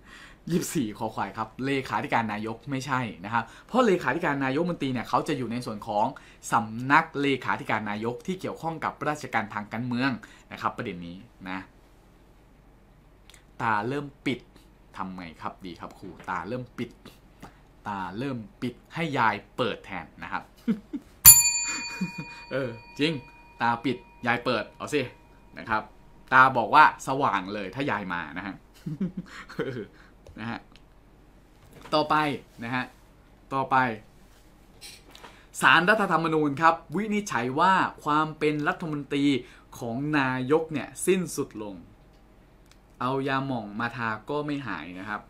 24 ขอควายครับเลขาธิการนายกไม่ใช่นะครับเพราะเลขาธิการนายกมนตรีเนี่ยเขาจะอยู่ในส่วนของสำนัก เลขาธิการนายกที่เกี่ยวข้องกับราชการทางการเมืองนะครับประเด็นนี้นะตาเริ่มปิด ทำไงครับดีครับครูตาเริ่มปิด ตาเริ่มปิดให้ยายเปิดแทนนะครับ เออ จริง ตาปิด ยายเปิด เอาสินะครับ ตาบอกว่าสว่างเลยถ้ายายมานะฮะ นะฮะ ต่อไปนะฮะ ต่อไป สารรัฐธรรมนูญครับ วินิจฉัยว่าความเป็นรัฐมนตรีของนายกเนี่ยสิ้นสุดลงเอายาหม่องมาทาก็ไม่หายนะครับ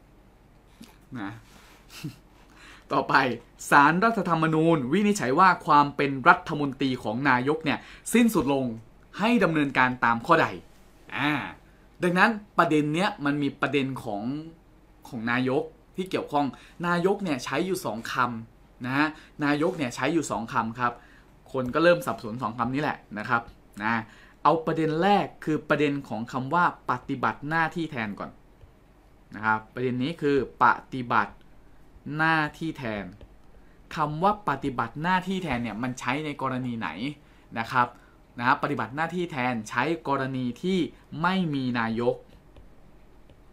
นะ ต่อไปสารรัฐธรรมนูญวินิจฉัยว่าความเป็นรัฐมนตรีของนายกเนี่ยสิ้นสุดลงให้ดำเนินการตามข้อใดอ่าดังนั้นประเด็นเนี้ยมันมีประเด็นของของนายกที่เกี่ยวข้องนายกเนี่ยใช้อยู่สองคำนะฮะนายกเนี่ยใช้อยู่สองคำครับ คนก็เริ่มสับสนสองคำนี้แหละนะครับนะเอาประเด็นแรกคือประเด็นของคำว่า ปฏิบัติหน้าที่แทนก่อนนะครับประเด็นนี้คือ ปฏิบัติหน้าที่แทนคำว่าปฏิบัติหน้าที่แทนเนี่ยมันใช้ในกรณีไหนนะครับ นะบปฏิบัติหน้าที่แทนใช้กรณีที่ไม่มีนายก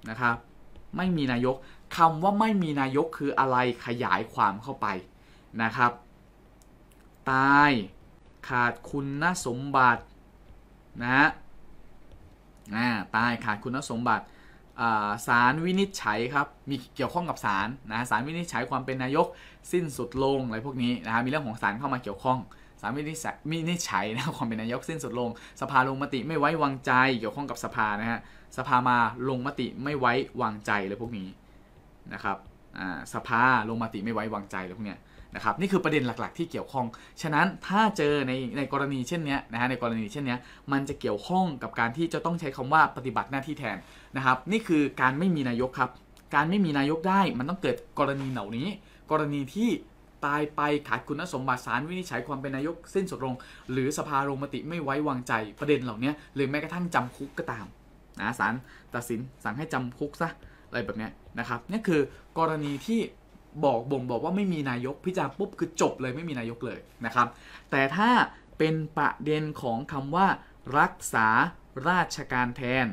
นะครับไม่มีนายกคำว่าไม่มีนายกคืออะไรขยายความเข้าไปนะครับ ตาย ขาดคุณสมบัตินะฮะตายขาดคุณสมบัติ สารวินิจฉัยครับมีเกี่ยวข้องกับสารนะสารวินิจฉัยความเป็นนายกสิ้นสุดลงอะไรพวกนี้นะฮะมีเรื่องของสารเข้ามาเกี่ยวข้องสารวินิจฉัยวินิจฉัยนะความเป็นนายกสิ้นสุดลง สภาลงมติไม่ไว้วางใจ เกี่ยวข้องกับสภานะฮะสภามาลงมติไม่ไว้วางใจเลยพวกนี้นะครับสภาลงมติไม่ไว้วางใจเลยพวกเนี้ยนะครับนี่คือประเด็นหลักๆที่เกี่ยวข้อง ฉะนั้นถ้าเจอในในกรณีเช่นนี้นะฮะในกรณีเช่นนี้มันจะเกี่ยวข้องกับการที่จะต้องใช้คำว่าปฏิบัติหน้าที่แทนนะครับ นี่คือการไม่มีนายกครับการไม่มีนายกได้มันต้องเกิดกรณีเหล่านี้ กรณีที่ตายไปขาดคุณสมบัติสารวินิจฉัยความเป็นนายกสิ้นสุดลงหรือสภาลงมติไม่ไว้วางใจ ประเด็นเหล่านี้หรือแม้กระทั่งจำคุกก็ตามนะศาลตัดสินสั่งให้จำคุกซะอะไรแบบนี้นะครับนี่คือกรณีที่บอกบ่งบอกว่าไม่มีนายกพิจารปุ๊บคือจบเลยไม่มีนายกเลยนะครับแต่ถ้าเป็นประเด็นของคำว่ารักษาราชการแทน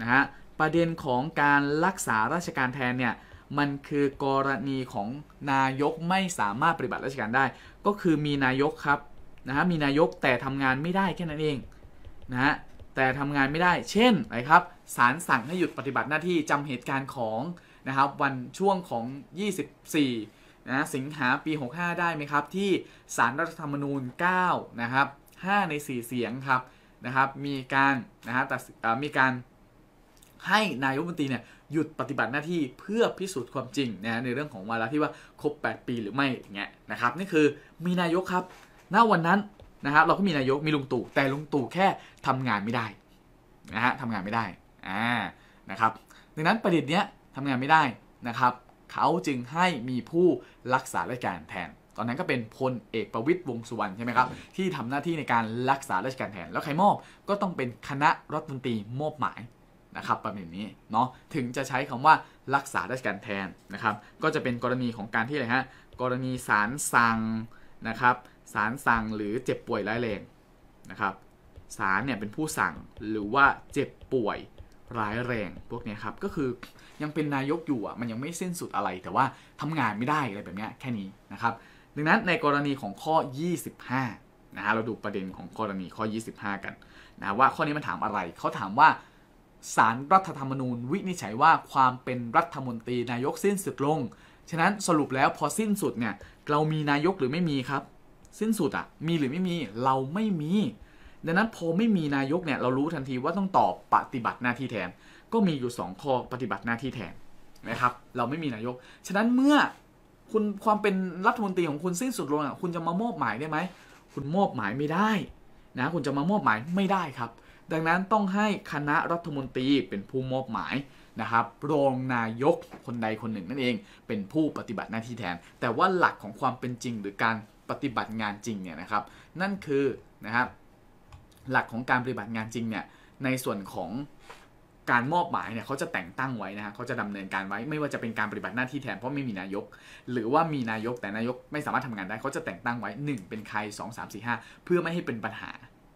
นะฮะ ประเด็นของการรักษาราชการแทนเนี่ยมันคือกรณีของนายกไม่สามารถปฏิบัติราชการได้ ก็คือมีนายกครับ นะฮะมีนายกแต่ทำงานไม่ได้แค่นั้นเองนะฮะ แต่ทำงานไม่ได้เช่นอะไรครับศาลสั่งให้หยุดปฏิบัติหน้าที่จำเหตุการณ์ของนะครับวันช่วงของ 24นะสิงหาปี 65 ได้ไหมครับ ที่สารรัฐธรรมนูญ9นะครับ5ใน 4 เสียงครับนะครับมีการนะฮะแต่มีการให้นายรัฐมนตรีเนี่ยหยุดปฏิบัติหน้าที่เพื่อพิสูจน์ความจริงนะในเรื่องของวาระที่ว่า ครบ 8 ปีหรือไม่อย่างเงี้ยนะครับ นี่คือมีนายกครับณวันนั้นนะครับเราก็มีนายกมีลุงตู่แต่ลุงตู่แค่ทำงานไม่ได้นะฮะทำงานไม่ได้อ่านะครับดังนั้นประเด็นเนี้ยทำงานไม่ได้นะครับ เขาจึงให้มีผู้รักษาราชการแทน ตอนนั้นก็เป็นพลเอกประวิตยวงสุวรรณใช่ไหมครับ ที่ทำหน้าที่ในการรักษาราชการแทน แล้วใครมอบก็ต้องเป็นคณะรัฐมนตรีมอบหมายนะครับ ประมาณนี้เนาะ ถึงจะใช้คำว่ารักษาราชการแทนนะครับ ก็จะเป็นกรณีของการที่อะไรฮะ กรณีสารสั่งนะครับสารสั่งหรือเจ็บป่วยร้ายแรงนะครับสารเนี่ยเป็นผู้สั่งหรือว่าเจ็บป่วยร้ายแรงพวกนี้ครับก็คือยังเป็นนายกอยู่อ่ะมันยังไม่สิ้นสุดอะไร แต่ว่าทำงานไม่ได้อะไรแบบนี้แค่นี้นะครับ ดังนั้นในกรณีของข้อ 25 นะฮะเราดูประเด็นของกรณีข้อ 25 กันนะว่าข้อนี้มันถามอะไรเขาถามว่าสารรัฐธรรมนูญวินิจฉัยว่าความเป็นรัฐมนตรีนายกสิ้นสุดลง ฉะนั้นสรุปแล้วพอสิ้นสุดเนี่ย เรามีนายกหรือไม่มีครับ สิ้นสุดอ่ะมีหรือไม่มีเราไม่มีดังนั้นพอไม่มีนายกเนี่ยเรารู้ทันทีว่าต้องตอบปฏิบัติหน้าที่แทน ก็มีอยู่2ข้อปฏิบัติหน้าที่แทนนะครับ เราไม่มีนายกฉะนั้นเมื่อคุณความเป็นรัฐมนตรีของคุณสิ้นสุดลงอ่ะคุณจะมามอบหมายได้ไหมคุณมอบหมายไม่ได้นะคุณจะมามอบหมายไม่ได้ครับ ดังนั้นต้องให้คณะรัฐมนตรีเป็นผู้มอบหมายนะครับรองนายกคนใดคนหนึ่งนั่นเอง เป็นผู้ปฏิบัติหน้าที่แทน แต่ว่าหลักของความเป็นจริงหรือการปฏิบัติงานจริงเนี่ยนะครับ นั่นคือนะครับหลักของการปฏิบัติงานจริงเนี่ย ในส่วนของการมอบหมายเนี่ยเขาจะแต่งตั้งไว้นะฮะเขาจะดำเนินการไว้ไม่ว่าจะเป็นการปฏิบัติหน้าที่แทนเพราะไม่มีนายก หรือว่ามีนายกแต่นายกไม่สามารถทำงานได้เขาจะแต่งตั้งไว้ 1 เป็นใคร 2 3 4 5 เพื่อไม่ให้เป็นปัญหา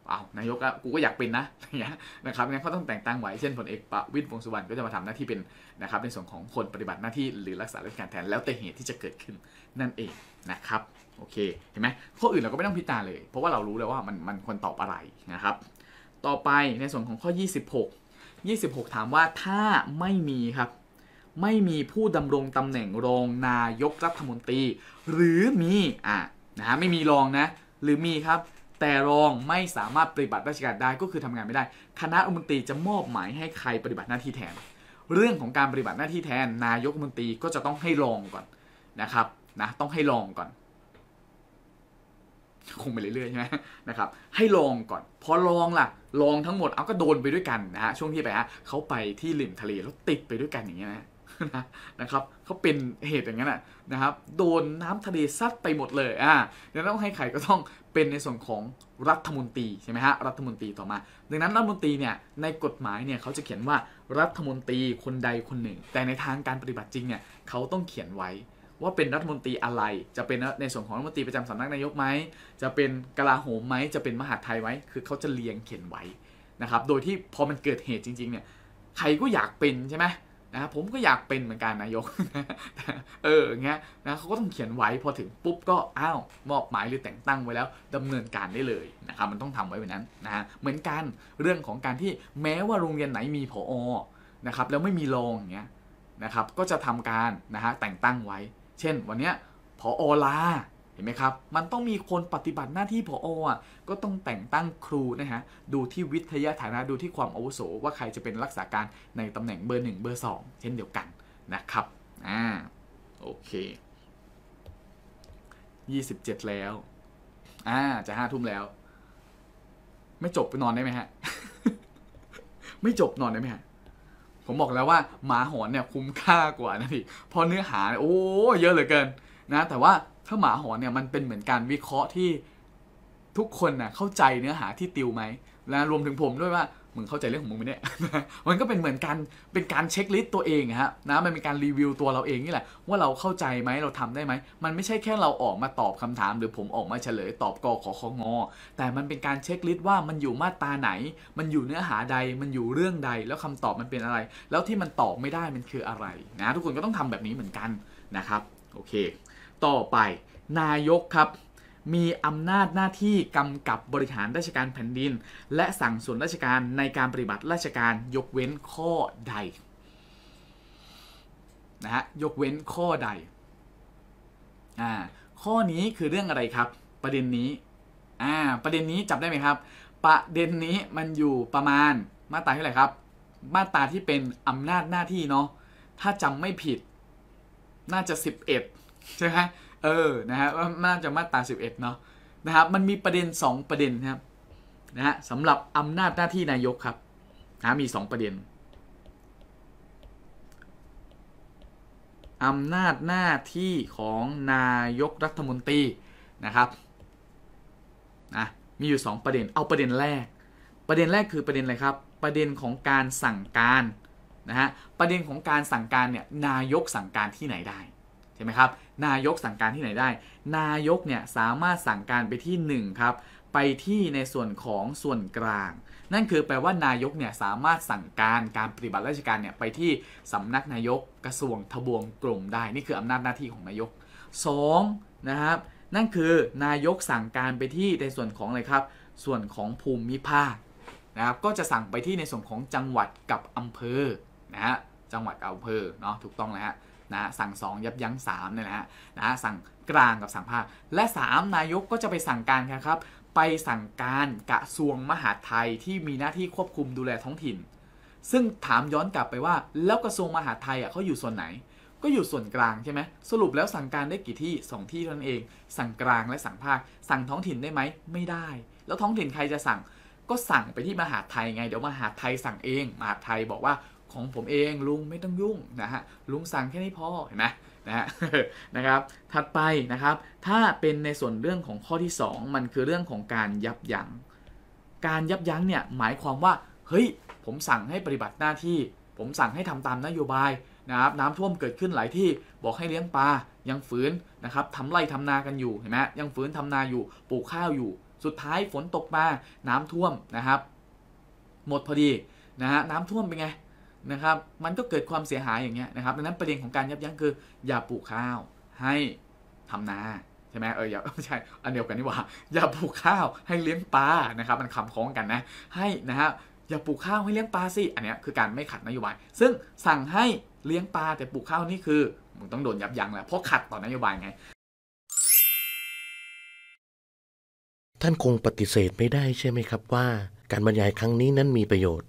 เอานายกก็กูก็อยากเป็นนะอย่างเงี้ยนะครับงั้นเขาต้องแต่งตั้งไว้ เช่นผลเอกประวิตรวงสุวรรณก็จะมาทำหน้าที่เป็นนะครับในส่วนของคนปฏิบัติหน้าที่หรือรักษาราชการแทนแล้วแต่เหตุที่จะเกิดขึ้นนั่นเองนะครับโอเคเห็นไหมข้ออื่นเราก็ไม่ต้องพิจารณาเลย เพราะว่าเรารู้แล้วว่ามันมันควรตอบอะไรนะครับ ต่อไปในส่วนของข้อ 26 26 ถามว่าถ้าไม่มีครับ ไม่มีผู้ดำรงตำแหน่งรองนายกรัฐมนตรี หรือมีอ่ะนะไม่มีรองนะ หรือมีครับ แต่รองไม่สามารถปฏิบัติราชการได้ก็คือทำงานไม่ได้ คณะรัฐมนตรีจะมอบหมายให้ใครปฏิบัติหน้าที่แทน เรื่องของการปฏิบัติหน้าที่แทน นายกรัฐมนตรีก็จะต้องให้รองก่อนนะครับนะต้องให้รองก่อนคงไปเรื่อยๆใช่ไหมนะครับ ให้ลองก่อน พอลองล่ะลองทั้งหมดเอาก็โดนไปด้วยกันนะฮะช่วงที่ไปฮะเขาไปที่ริมทะเลแล้วติดไปด้วยกันอย่างเงี้ยนะนะครับเขาเป็นเหตุอย่างนั้นนะครับโดนน้ำทะเลซัดไปหมดเลยอ่าดังนั้นต้องให้ใครก็ต้องเป็นในส่วนของรัฐมนตรีใช่ไหมฮะรัฐมนตรีต่อมาดังนั้นรัฐมนตรีเนี่ยในกฎหมายเนี่ยเขาจะเขียนว่ารัฐมนตรีคนใดคนหนึ่ง แต่ในทางการปฏิบัติจริงเนี่ยเขาต้องเขียนไว้ว่าเป็นรัฐมนตรีอะไร จะเป็นในส่วนของรัฐมนตรีประจำสำนักนายกไหมจะเป็นกลาโหมไหมจะเป็นมหาดไทยไหมคือเขาจะเรียงเขียนไว้นะครับ โดยที่พอมันเกิดเหตุจริง ๆเนี่ย ใครก็อยากเป็นใช่ไหมนะ ผมก็อยากเป็นเหมือนกันนายก เอองี้นะเขาก็ต้องเขียนไว้พอถึงปุ๊บก็อ้าวมอบหมายหรือแต่งตั้งไว้แล้ว ดำเนินการได้เลยนะครับ มันต้องทำไว้แบบนั้นนะเหมือนกันเรื่องของการที่แม้ว่าโรงเรียนไหนมีผอนะครับ แล้วไม่มีรองเงี้ยนะครับ ก็จะทำการนะฮะแต่งตั้งไว้เช่นวันนี้ผออลาเห็นไหมครับ มันต้องมีคนปฏิบัติหน้าที่ผออ่ะ ก็ต้องแต่งตั้งครูนะฮะ ดูที่วิทยาฐานะ ดูที่ความอาวุโสว่าใครจะเป็นรักษาการในตำแหน่งเบอร์ 1 เบอร์ 2 เช่นเดียวกันนะครับ อ่า โอเค 27 แล้ว อ่า จะห้าทุ่มแล้ว ไม่จบไปนอนได้ไหมฮะ ไม่จบนอนได้ไหมฮะผมบอกแล้วว่าหมาหอนเนี่ยคุ้มค่ากว่านะพี่เพราะเนื้อหาโอ้เยอะเหลือเกินนะแต่ว่าถ้าหมาหอนเนี่ยมันเป็นเหมือนการวิเคราะห์ที่ทุกคนนะ่ะเข้าใจเนื้อหาที่ติวไหมและรวมถึงผมด้วยว่ามึงเข้าใจเรื่องของมึงไหมเนี่ยมันก็เป็นเหมือนการเป็นการเช็คลิสต์ตัวเองฮะ นะ มันเป็นการรีวิวตัวเราเองนี่แหละ ว่าเราเข้าใจไหมเราทำได้ไหม มันไม่ใช่แค่เราออกมาตอบคำถาม หรือผมออกมาเฉลยตอบกอขอองอ แต่มันเป็นการเช็คลิสต์ว่ามันอยู่มาตราไหน มันอยู่เนื้อหาใด มันอยู่เรื่องใด แล้วคำตอบมันเป็นอะไร แล้วที่มันตอบไม่ได้มันคืออะไรนะ ทุกคนก็ต้องทำแบบนี้เหมือนกันนะครับ โอเค ต่อไป นายกครับมีอำนาจหน้าที่กำกับบริหารราชการแผ่นดิน และสั่งส่วนราชการในการปฏิบัติราชการยกเว้นข้อใด นะฮะยกเว้นข้อใดอ่าข้อนี้คือเรื่องอะไรครับ ประเด็นนี้อ่าประเด็นนี้จับได้ไหมครับประเด็นนี้มันอยู่ประมาณมาตราที่ไหนครับ มาตราที่เป็นอำนาจหน้าที่เนาะถ้าจำไม่ผิดน่าจะ 11ใช่ไหมเออ นะฮะว่าน่าจะมาตรา11เนาะ นะครับ มันมีประเด็น 2 ประเด็นครับนะฮะสำหรับอำนาจหน้าที่นายกครับนะมี 2 ประเด็นอำนาจหน้าที่ของนายกรัฐมนตรีนะครับนะมีอยู่ 2 ประเด็น เอาประเด็นแรกประเด็นแรกคือประเด็นอะไรครับ ประเด็นของการสั่งการนะฮะ ประเด็นของการสั่งการเนี่ย นายกสั่งการที่ไหนได้ใช่ไหมครับนายกสั่งการที่ไหนได้ นายกเนี่ย สามารถสั่งการไปที่ 1 ครับ ไปที่ในส่วนของส่วนกลาง นั่นคือแปลว่านายกเนี่ยสามารถสั่งการการปฏิบัติราชการเนี่ยไปที่สำนักนายกกระทรวงทบวงกลมได้ นี่คืออำนาจหน้าที่ของนายก 2นะครับนั่นคือนายกสั่งการไปที่ในส่วนของอะไรครับ ส่วนของภูมิภาคนะครับก็จะสั่งไปที่ในส่วนของจังหวัดกับอำเภอนะฮะจังหวัดกับอำเภอเนาะถูกต้องแล้วฮะนะสั่ง2ยับยั้ง3เนี่ยนะฮะนะสั่งกลางกับสั่งภาคและ 3 นายกก็จะไปสั่งการครับ ไปสั่งการกระทรวงมหาดไทยที่มีหน้าที่ควบคุมดูแลท้องถิ่น ซึ่งถามย้อนกลับไปว่า แล้วกระทรวงมหาดไทยอ่ะเขาอยู่ส่วนไหน ก็อยู่ส่วนกลางใช่ไหมสรุปแล้วสั่งการได้กี่ที่2ที่เท่านั้นเอง สั่งกลางและสั่งภาคสั่งท้องถิ่นได้ไหมไม่ได้ แล้วท้องถิ่นใครจะสั่งก็สั่งไปที่มหาดไทยไงเดี๋ยวมหาดไทยสั่งเอง มหาดไทยบอกว่าของผมเองลุงไม่ต้องยุ่งนะฮะลุงสั่งแค่นี้พอเห็นไหมนะฮะนะครับถัดไปนะครับ ถ้าเป็นในส่วนเรื่องของข้อที่ 2 มันคือเรื่องของการยับยัง้งการยับยั้งเนี่ยหมายความว่าเฮ้ยผมสั่งให้ปฏิบัติหน้าที่ ผมสั่งให้ทำตามนโยบายนะครับ น้ำท่วมเกิดขึ้นหลายที่บอกให้เลี้ยงปลายังฝืนนะครับทำไรทำนากันอยู่เห็นไหมยังฝืนทำนาอยู่ปลูกข้าวอยู่ สุดท้ายฝนตกมา น้ำท่วมนะครับ หมดพอดีนะฮะน้ำท่วมเป็นไงนะครับมันก็เกิดความเสียหายอย่างเงี้ยนะครับดังนั้นประเด็นของการยับยั้งคือ อย่าปลูกข้าวให้ทำนาใช่ไหมเอออย่าไม่ใช่อันเดียวกันนี่หว่า อย่าปลูกข้าวให้เลี้ยงปลานะครับมันคำคล้องกันนะให้นะฮะอย่าปลูกข้าวให้เลี้ยงปลาสิอันนี้คือการไม่ขัดนโยบาย ซึ่งสั่งให้เลี้ยงปลาแต่ปลูกข้าวนี่คือมึงต้องโดนยับยั้งแหละเพราะขัดต่อนโยบายไงท่านคงปฏิเสธไม่ได้ใช่ไหมครับว่า การบรรยายครั้งนี้นั้นมีประโยชน์